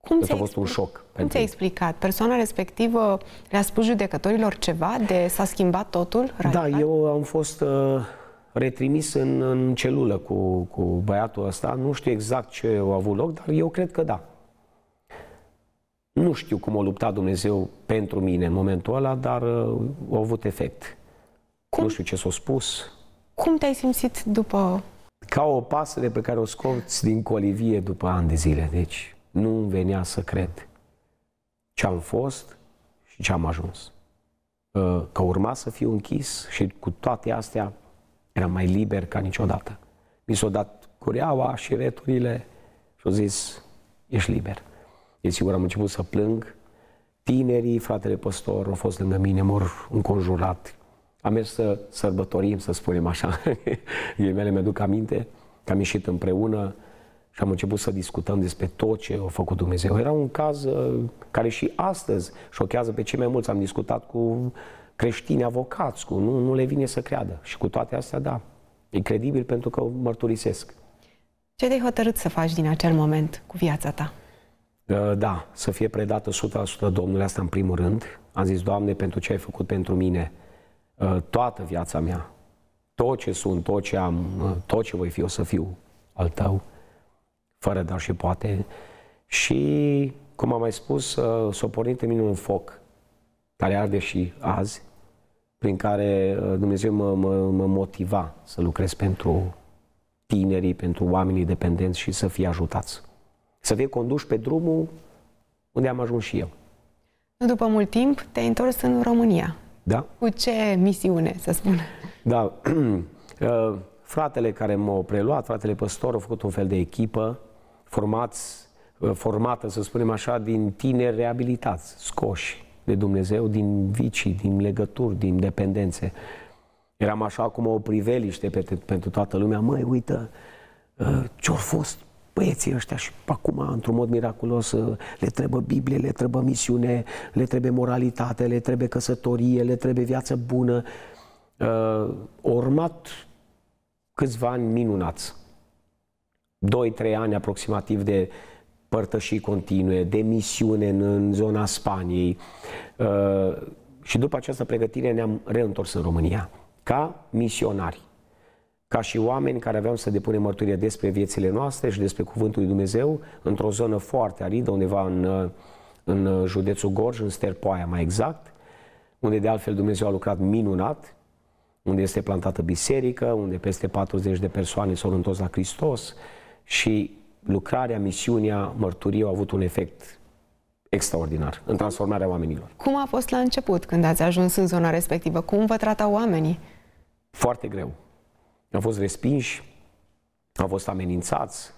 Speaker 2: Cum a fost un șoc. Cum pentru ți-a
Speaker 1: explicat? Persoana respectivă le-a spus judecătorilor ceva? de S-a schimbat totul?
Speaker 2: Radical? Da, eu am fost uh, retrimis în, în celulă cu, cu băiatul ăsta. Nu știu exact ce a avut loc, dar eu cred că da. Nu știu cum a luptat Dumnezeu pentru mine în momentul ăla, dar uh, a avut efect. Cum? Nu știu ce s-a spus.
Speaker 1: Cum te-ai simțit după
Speaker 2: ca o pasăre pe care o scoți din colivie după ani de zile. Deci nu venea să cred ce am fost și ce am ajuns. Că urma să fiu închis și cu toate astea eram mai liber ca niciodată. Mi s-a dat cureaua și returile și au zis, ești liber. Desigur, deci, am început să plâng. Tinerii, fratele păstor, au fost lângă mine, m-au înconjurat am mers să sărbătorim, să spunem așa. mele mi-aduc aminte că am ieșit împreună și am început să discutăm despre tot ce a făcut Dumnezeu. Era un caz uh, care și astăzi șochează pe cei mai mulți. Am discutat cu creștini avocați, cu nu, nu le vine să creadă. Și cu toate astea, da, e credibil pentru că mărturisesc.
Speaker 1: Ce ai hotărât să faci din acel moment cu viața ta?
Speaker 2: Uh, da, să fie predată 100% Domnului, asta în primul rând. Am zis, Doamne, pentru ce ai făcut pentru mine – Ă, toată viața mea, tot ce sunt, tot ce am, ă, tot ce voi fi, o să fiu al tău, fără dar și poate. Și, cum am mai spus, ă, s-a pornit în mine un foc care arde și azi, prin care Dumnezeu mă, mă, mă motiva să lucrez pentru tinerii, pentru oamenii dependenți și să fie ajutați. Să fie conduși pe drumul unde am ajuns și eu.
Speaker 1: După mult timp, te-ai întors în România. Da? Cu ce misiune, să spun?
Speaker 2: Da. Uh, fratele care m-au preluat, fratele păstor, au făcut un fel de echipă formați, uh, formată, să spunem așa, din tineri reabilitați, scoși de Dumnezeu, din vicii, din legături, din dependențe. Eram așa cum o priveliște pe, pentru toată lumea, măi, uită, uh, ce-a fost băieții ăștia și acum, într-un mod miraculos, uh, le trebuie Biblie, le trebuie misiune, le trebuie moralitate, le trebuie căsătorie, le trebuie viață bună. Uh, urmat câțiva ani minunați. 2-3 ani aproximativ de părtășii continue, de misiune în, în zona Spaniei. Uh, și după această pregătire ne-am reîntors în România ca misionari ca și oameni care aveam să depunem mărturie despre viețile noastre și despre Cuvântul lui Dumnezeu într-o zonă foarte aridă, undeva în, uh, în uh, județul Gorj, în Sterpoaia mai exact, unde de altfel Dumnezeu a lucrat minunat, unde este plantată biserică, unde peste 40 de persoane s-au întors la Hristos și lucrarea, misiunea, mărturie au avut un efect extraordinar în transformarea oamenilor.
Speaker 1: Cum a fost la început când ați ajuns în zona respectivă? Cum vă tratau oamenii?
Speaker 2: Foarte greu au fost respinși, au fost amenințați,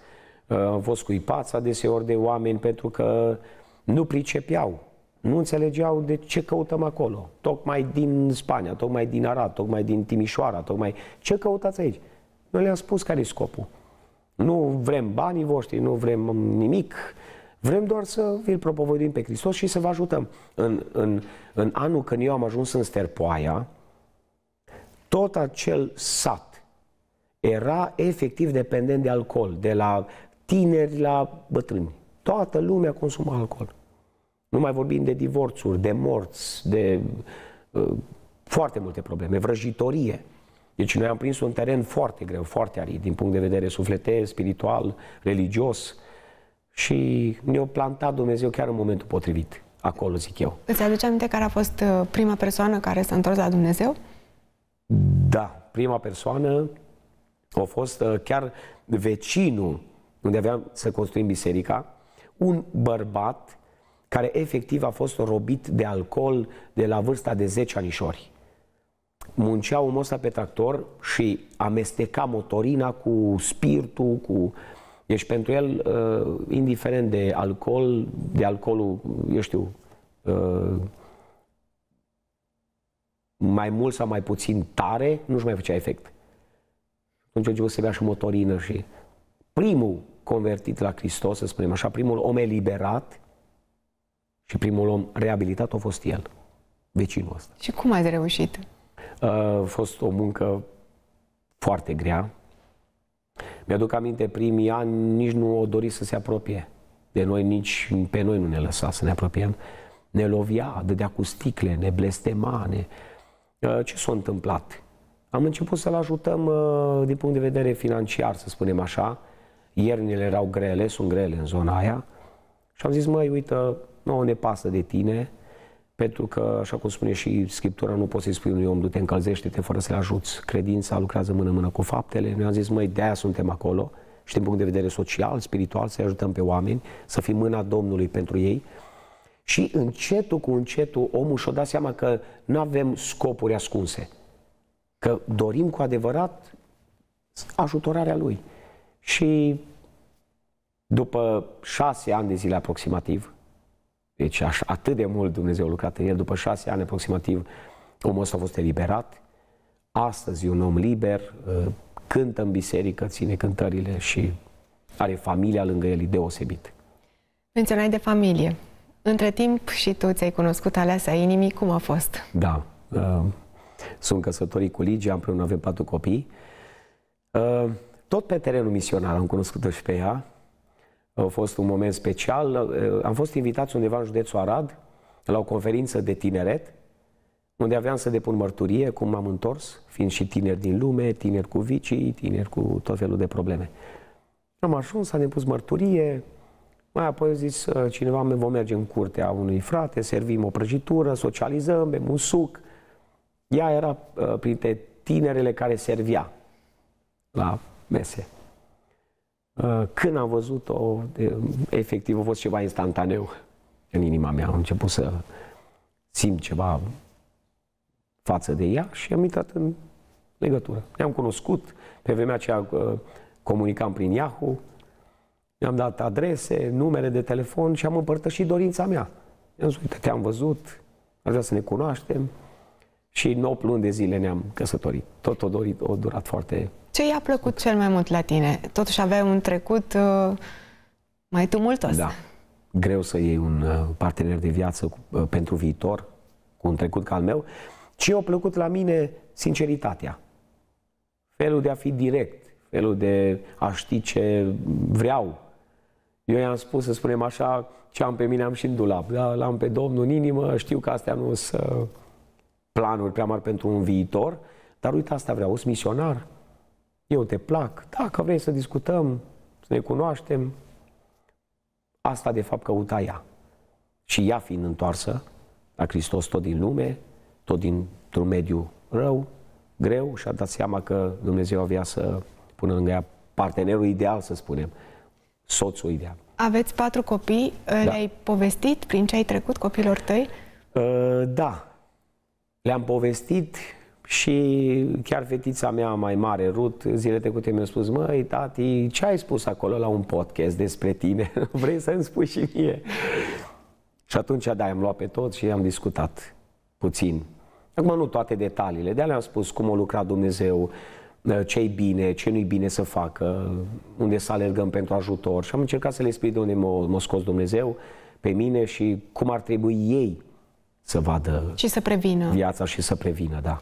Speaker 2: uh, au fost cuipați adeseori de oameni pentru că nu pricepeau, nu înțelegeau de ce căutăm acolo. Tocmai din Spania, tocmai din Arad, tocmai din Timișoara, tocmai... Ce căutați aici? Noi le-am spus care e scopul. Nu vrem banii voștri, nu vrem nimic, vrem doar să îl propovăduim pe Hristos și să vă ajutăm. În, în, în anul când eu am ajuns în Sterpoaia, tot acel sat era efectiv dependent de alcool, de la tineri la bătrâni. Toată lumea consuma alcool. Nu mai vorbim de divorțuri, de morți, de uh, foarte multe probleme, vrăjitorie. Deci noi am prins un teren foarte greu, foarte arid din punct de vedere sufletesc, spiritual, religios și ne-a plantat Dumnezeu chiar în momentul potrivit, acolo zic eu.
Speaker 1: Îți aduce aminte care a fost uh, prima persoană care s-a întors la Dumnezeu?
Speaker 2: Da, prima persoană a fost uh, chiar vecinul unde aveam să construim biserica, un bărbat care efectiv a fost robit de alcool de la vârsta de 10 anișori. Muncea omul ăsta pe tractor și amesteca motorina cu spiritul, cu... Deci pentru el, uh, indiferent de alcool, de alcoolul, eu știu, uh, mai mult sau mai puțin tare, nu-și mai făcea efect început să bea și motorină și primul convertit la Hristos, să spunem așa, primul om eliberat și primul om reabilitat a fost el, vecinul ăsta.
Speaker 1: Și cum ai reușit?
Speaker 2: A fost o muncă foarte grea. Mi-aduc aminte, primii ani nici nu o dori să se apropie de noi, nici pe noi nu ne lăsa să ne apropiem. Ne lovia, dădea cu sticle, ne blestema, ne... Ce s-a întâmplat? am început să-l ajutăm uh, din punct de vedere financiar, să spunem așa. Iernile erau grele, sunt grele în zona aia. Și am zis, măi, uite, nouă ne pasă de tine, pentru că, așa cum spune și Scriptura, nu poți să-i spui unui om, du-te, încălzește-te fără să-l ajuți. Credința lucrează mână-mână cu faptele. Noi am zis, măi, de-aia suntem acolo și din punct de vedere social, spiritual, să-i ajutăm pe oameni, să fim mâna Domnului pentru ei. Și încetul cu încetul omul și-o da seama că nu avem scopuri ascunse că dorim cu adevărat ajutorarea lui. Și după șase ani de zile aproximativ, deci așa, atât de mult Dumnezeu a lucrat în el, după șase ani aproximativ, omul ăsta a fost eliberat. Astăzi e un om liber, ă, cântă în biserică, ține cântările și are familia lângă el, deosebit.
Speaker 1: Menționai de familie. Între timp și tu ți-ai cunoscut aleasa inimii, cum a fost?
Speaker 2: Da. Uh sunt căsătorit cu Ligia, împreună avem patru copii. Ă, tot pe terenul misional am cunoscut-o și pe ea. A fost un moment special. Ă, am fost invitați undeva în județul Arad, la o conferință de tineret, unde aveam să depun mărturie cum m-am întors, fiind și tineri din lume, tineri cu vicii, tineri cu tot felul de probleme. Am ajuns, am depus mărturie, mai apoi a zis ă, cineva, vom merge în curtea unui frate, servim o prăjitură, socializăm, bem un suc, ea era uh, printre tinerele care servia la mese. Uh, când am văzut-o, efectiv a fost ceva instantaneu în inima mea. Am început să simt ceva față de ea și am intrat în legătură. Ne-am cunoscut, pe vremea aceea uh, comunicam prin Yahoo, mi-am dat adrese, numere de telefon și am împărtășit dorința mea. I-am zis, uite, te-am văzut, aș vrea să ne cunoaștem și 9 luni de zile ne-am căsătorit. Tot o, dorit, o durat foarte...
Speaker 1: Ce i-a plăcut cel mai mult la tine? Totuși aveai un trecut uh, mai tumultos. Da.
Speaker 2: Greu să iei un uh, partener de viață cu, uh, pentru viitor, cu un trecut ca al meu. Ce i-a plăcut la mine? Sinceritatea. Felul de a fi direct, felul de a ști ce vreau. Eu i-am spus, să spunem așa, ce am pe mine am și în dulap. Da, l-am pe Domnul în inimă, știu că astea nu o să planuri prea mari pentru un viitor, dar uite asta vreau, sunt misionar, eu te plac, dacă vrei să discutăm, să ne cunoaștem, asta de fapt căuta ea. Și ea fiind întoarsă la Hristos tot din lume, tot dintr-un mediu rău, greu, și-a dat seama că Dumnezeu avea să pună lângă ea partenerul ideal, să spunem, soțul ideal.
Speaker 1: Aveți patru copii, da. le-ai povestit prin ce ai trecut copilor tăi?
Speaker 2: Uh, da, le-am povestit și chiar fetița mea mai mare, Rut, zile trecute mi-a spus, măi, tati, ce ai spus acolo la un podcast despre tine? Vrei să-mi spui și mie? Și atunci, da, am luat pe tot și am discutat puțin. Acum nu toate detaliile, de le am spus cum a lucrat Dumnezeu, ce-i bine, ce nu-i bine să facă, unde să alergăm pentru ajutor. Și am încercat să le spui de unde m-a scos Dumnezeu pe mine și cum ar trebui ei să vadă
Speaker 1: și să prevină.
Speaker 2: viața și să prevină, da.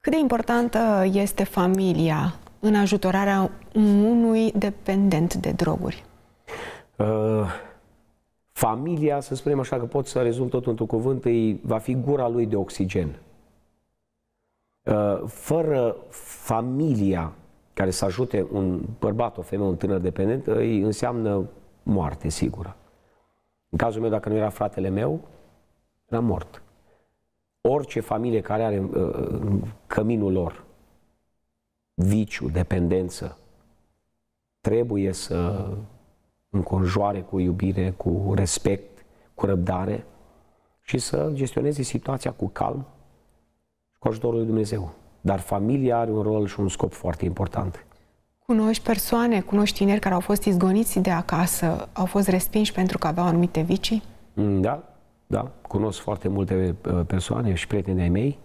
Speaker 1: Cât de importantă este familia în ajutorarea unui dependent de
Speaker 2: droguri? Uh, familia, să spunem așa că pot să rezum tot într-un cuvânt, îi va fi gura lui de oxigen. Uh, fără familia care să ajute un bărbat, o femeie, un tânăr dependent, îi înseamnă moarte sigură. În cazul meu, dacă nu era fratele meu, era mort. Orice familie care are în uh, căminul lor viciu, dependență, trebuie să înconjoare cu iubire, cu respect, cu răbdare și să gestioneze situația cu calm și cu ajutorul lui Dumnezeu. Dar familia are un rol și un scop foarte important.
Speaker 1: Cunoști persoane, cunoști tineri care au fost izgoniți de acasă, au fost respinși pentru că aveau anumite vicii?
Speaker 2: Mm, da, da, cunosc foarte multe uh, persoane și prieteni ai mei,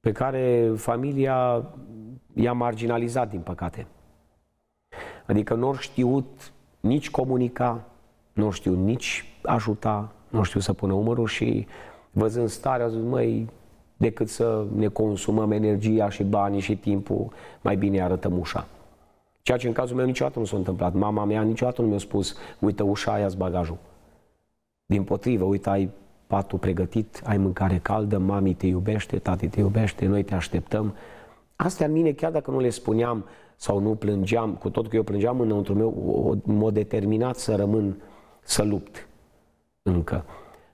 Speaker 2: pe care familia i-a marginalizat, din păcate. Adică nu știut nici comunica, nu știut nici ajuta, nu știu să pună umărul și văzând starea, zic, măi, decât să ne consumăm energia și banii și timpul, mai bine arătăm ușa. Ceea ce în cazul meu niciodată nu s-a întâmplat. Mama mea niciodată nu mi-a spus, uite, ușa ia, bagajul. Din potrivă, uite, ai patul pregătit, ai mâncare caldă, mami te iubește, tati te iubește, noi te așteptăm. Astea în mine, chiar dacă nu le spuneam sau nu plângeam, cu tot că eu plângeam înăuntru meu, m-a determinat să rămân, să lupt încă.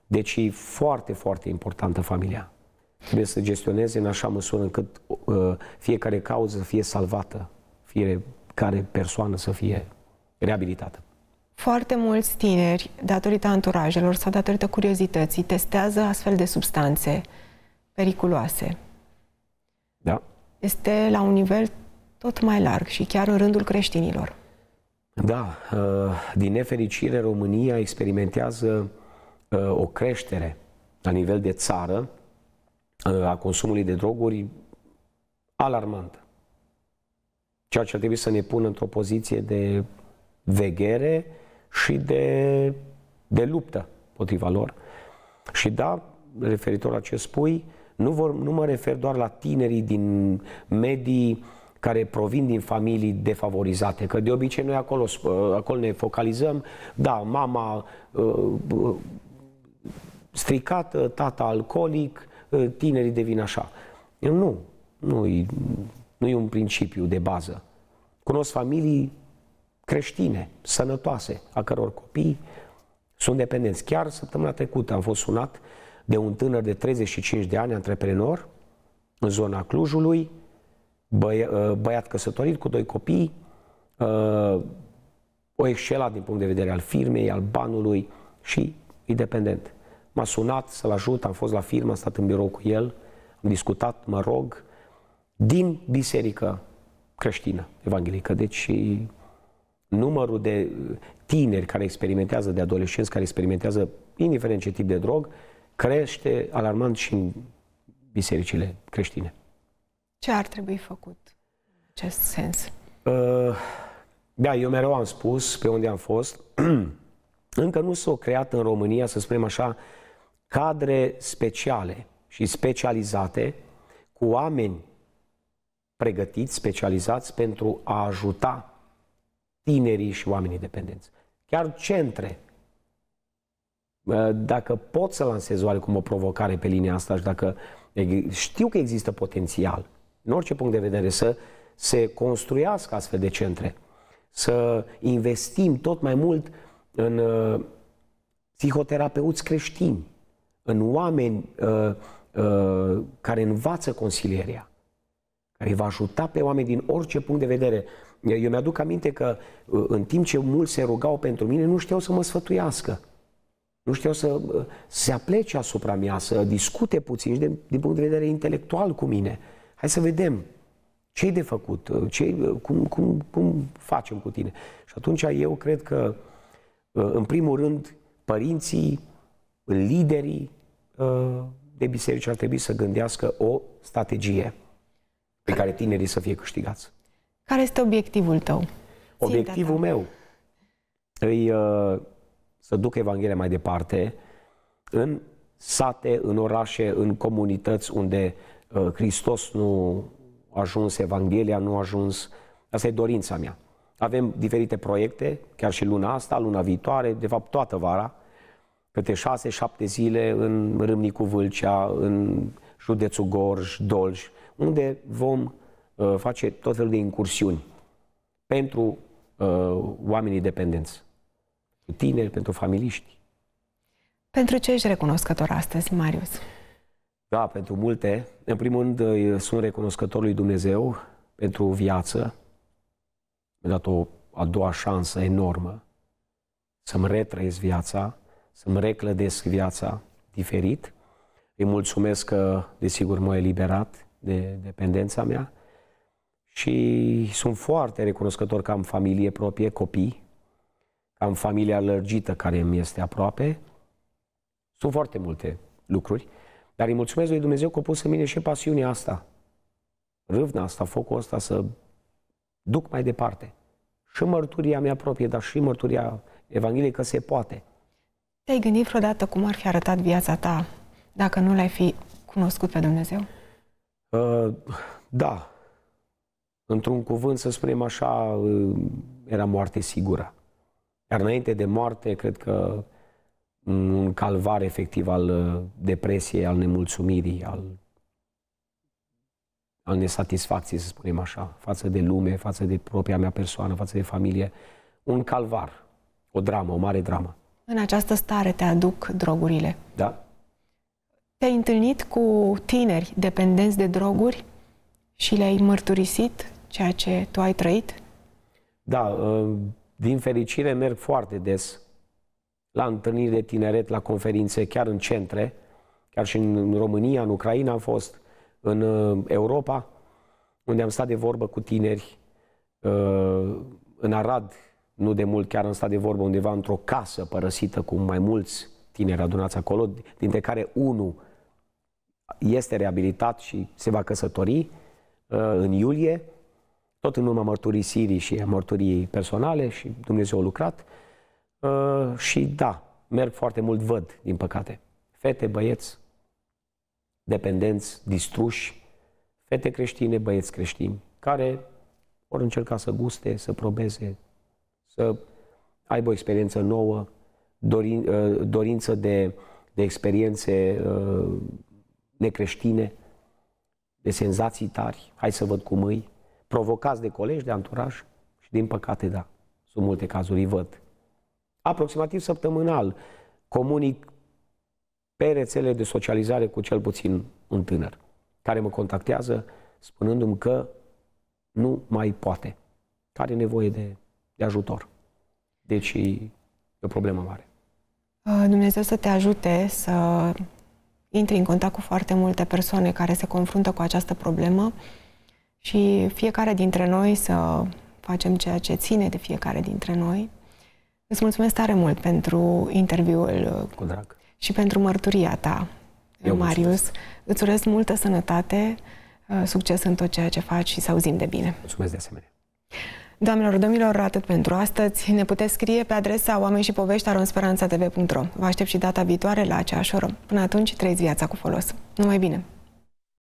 Speaker 2: Deci e foarte, foarte importantă familia. Trebuie să gestioneze în așa măsură încât uh, fiecare cauză să fie salvată, fiecare persoană să fie reabilitată.
Speaker 1: Foarte mulți tineri, datorită anturajelor sau datorită curiozității, testează astfel de substanțe periculoase. Da. Este la un nivel tot mai larg și chiar în rândul creștinilor.
Speaker 2: Da, ă, din nefericire România experimentează ă, o creștere la nivel de țară ă, a consumului de droguri alarmantă. Ceea ce ar trebui să ne pună într-o poziție de veghere și de, de luptă potriva lor. Și da, referitor la ce spui, nu, vor, nu mă refer doar la tinerii din medii care provin din familii defavorizate, că de obicei noi acolo, acolo ne focalizăm, da, mama uh, uh, stricată, tata alcoolic, uh, tinerii devin așa. Eu nu, nu e, nu e un principiu de bază. Cunosc familii creștine, sănătoase, a căror copii sunt dependenți. Chiar săptămâna trecută am fost sunat de un tânăr de 35 de ani, antreprenor, în zona Clujului, băie, uh, băiat căsătorit cu doi copii, uh, o excelat din punct de vedere al firmei, al banului și independent. M-a sunat să-l ajut, am fost la firmă, am stat în birou cu el, am discutat, mă rog, din biserică creștină, evanghelică. Deci numărul de uh, tineri care experimentează, de adolescenți care experimentează, indiferent ce tip de drog, crește alarmant și în bisericile creștine.
Speaker 1: Ce ar trebui făcut în acest sens?
Speaker 2: Uh, da, eu mereu am spus, pe unde am fost, încă nu s-au creat în România, să spunem așa, cadre speciale și specializate cu oameni pregătiți, specializați pentru a ajuta tinerii și oamenii dependenți. Chiar centre. Dacă pot să lansez oarecum o provocare pe linia asta și dacă știu că există potențial, în orice punct de vedere, să se construiască astfel de centre, să investim tot mai mult în uh, psihoterapeuți creștini, în oameni uh, uh, care învață consilieria, care va ajuta pe oameni din orice punct de vedere, eu mi-aduc aminte că uh, în timp ce mulți se rugau pentru mine, nu știau să mă sfătuiască. Nu știau să uh, se aplece asupra mea, să discute puțin și de, din punct de vedere intelectual cu mine. Hai să vedem ce-i de făcut, uh, ce cum, cum, cum facem cu tine. Și atunci eu cred că, în primul rând, părinții, liderii de biserică ar trebui să gândească o strategie pe care tinerii să fie câștigați.
Speaker 1: Care este obiectivul tău?
Speaker 2: Obiectivul da. meu îi uh, să duc Evanghelia mai departe în sate, în orașe, în comunități unde uh, Hristos nu a ajuns, Evanghelia nu a ajuns. Asta e dorința mea. Avem diferite proiecte, chiar și luna asta, luna viitoare, de fapt toată vara, câte șase, șapte zile în Râmnicu Vâlcea, în județul Gorj, Dolj, unde vom Uh, face tot felul de incursiuni pentru uh, oamenii dependenți, pentru tineri, pentru familiști.
Speaker 1: Pentru ce ești recunoscător
Speaker 2: astăzi, Marius? Da, pentru multe. În primul rând, uh, sunt recunoscător lui Dumnezeu pentru viață. Mi-a dat o a doua șansă enormă să-mi retrăiesc viața, să-mi reclădesc viața diferit. Îi mulțumesc că, desigur, m-a eliberat de dependența mea și sunt foarte recunoscător că am familie proprie, copii, am familia lărgită care mi este aproape. Sunt foarte multe lucruri, dar îi mulțumesc lui Dumnezeu că a pus în mine și pasiunea asta, râvna asta, focul ăsta să duc mai departe. Și mărturia mea proprie, dar și mărturia Evangheliei că se poate.
Speaker 1: Te-ai gândit vreodată cum ar fi arătat viața ta dacă nu l-ai fi cunoscut pe Dumnezeu?
Speaker 2: Uh, da, într-un cuvânt, să spunem așa, uh, era moarte sigură. Iar înainte de moarte, cred că un calvar efectiv al uh, depresiei, al nemulțumirii, al, al nesatisfacției, să spunem așa, față de lume, față de propria mea persoană, față de familie. Un calvar, o dramă, o mare dramă.
Speaker 1: În această stare te aduc drogurile. Da. Te-ai întâlnit cu tineri dependenți de droguri și le-ai mărturisit ceea ce tu ai trăit?
Speaker 2: Da, uh, din fericire merg foarte des la întâlniri de tineret, la conferințe, chiar în centre, chiar și în România, în Ucraina am fost, în uh, Europa, unde am stat de vorbă cu tineri, uh, în Arad, nu de mult chiar am stat de vorbă undeva într-o casă părăsită cu mai mulți tineri adunați acolo, dintre care unul este reabilitat și se va căsători în iulie, tot în urma mărturisirii și a mărturiei personale și Dumnezeu a lucrat. Uh, și da, merg foarte mult, văd, din păcate. Fete, băieți, dependenți, distruși, fete creștine, băieți creștini, care vor încerca să guste, să probeze, să aibă o experiență nouă, dorin, uh, dorință de, de experiențe uh, necreștine, de senzații tari, hai să văd cum îi, provocați de colegi, de anturaj și din păcate, da, sunt multe cazuri, îi văd. Aproximativ săptămânal comunic pe rețele de socializare cu cel puțin un tânăr care mă contactează spunându-mi că nu mai poate, că are nevoie de, de ajutor. Deci e o problemă mare.
Speaker 1: Dumnezeu să te ajute să intri în contact cu foarte multe persoane care se confruntă cu această problemă și fiecare dintre noi să facem ceea ce ține de fiecare dintre noi. Îți mulțumesc tare mult pentru interviul uh, cu drag. și pentru mărturia ta, Eu Marius. Mulțumesc. Îți urez multă sănătate, uh, succes în tot ceea ce faci și să auzim de bine.
Speaker 2: Mulțumesc de asemenea.
Speaker 1: Doamnelor, domnilor, atât pentru astăzi. Ne puteți scrie pe adresa oameni și povești aronsperanța.tv.ro Vă aștept și data viitoare la aceeași oră. Până atunci, trăiți viața cu folos. Numai bine!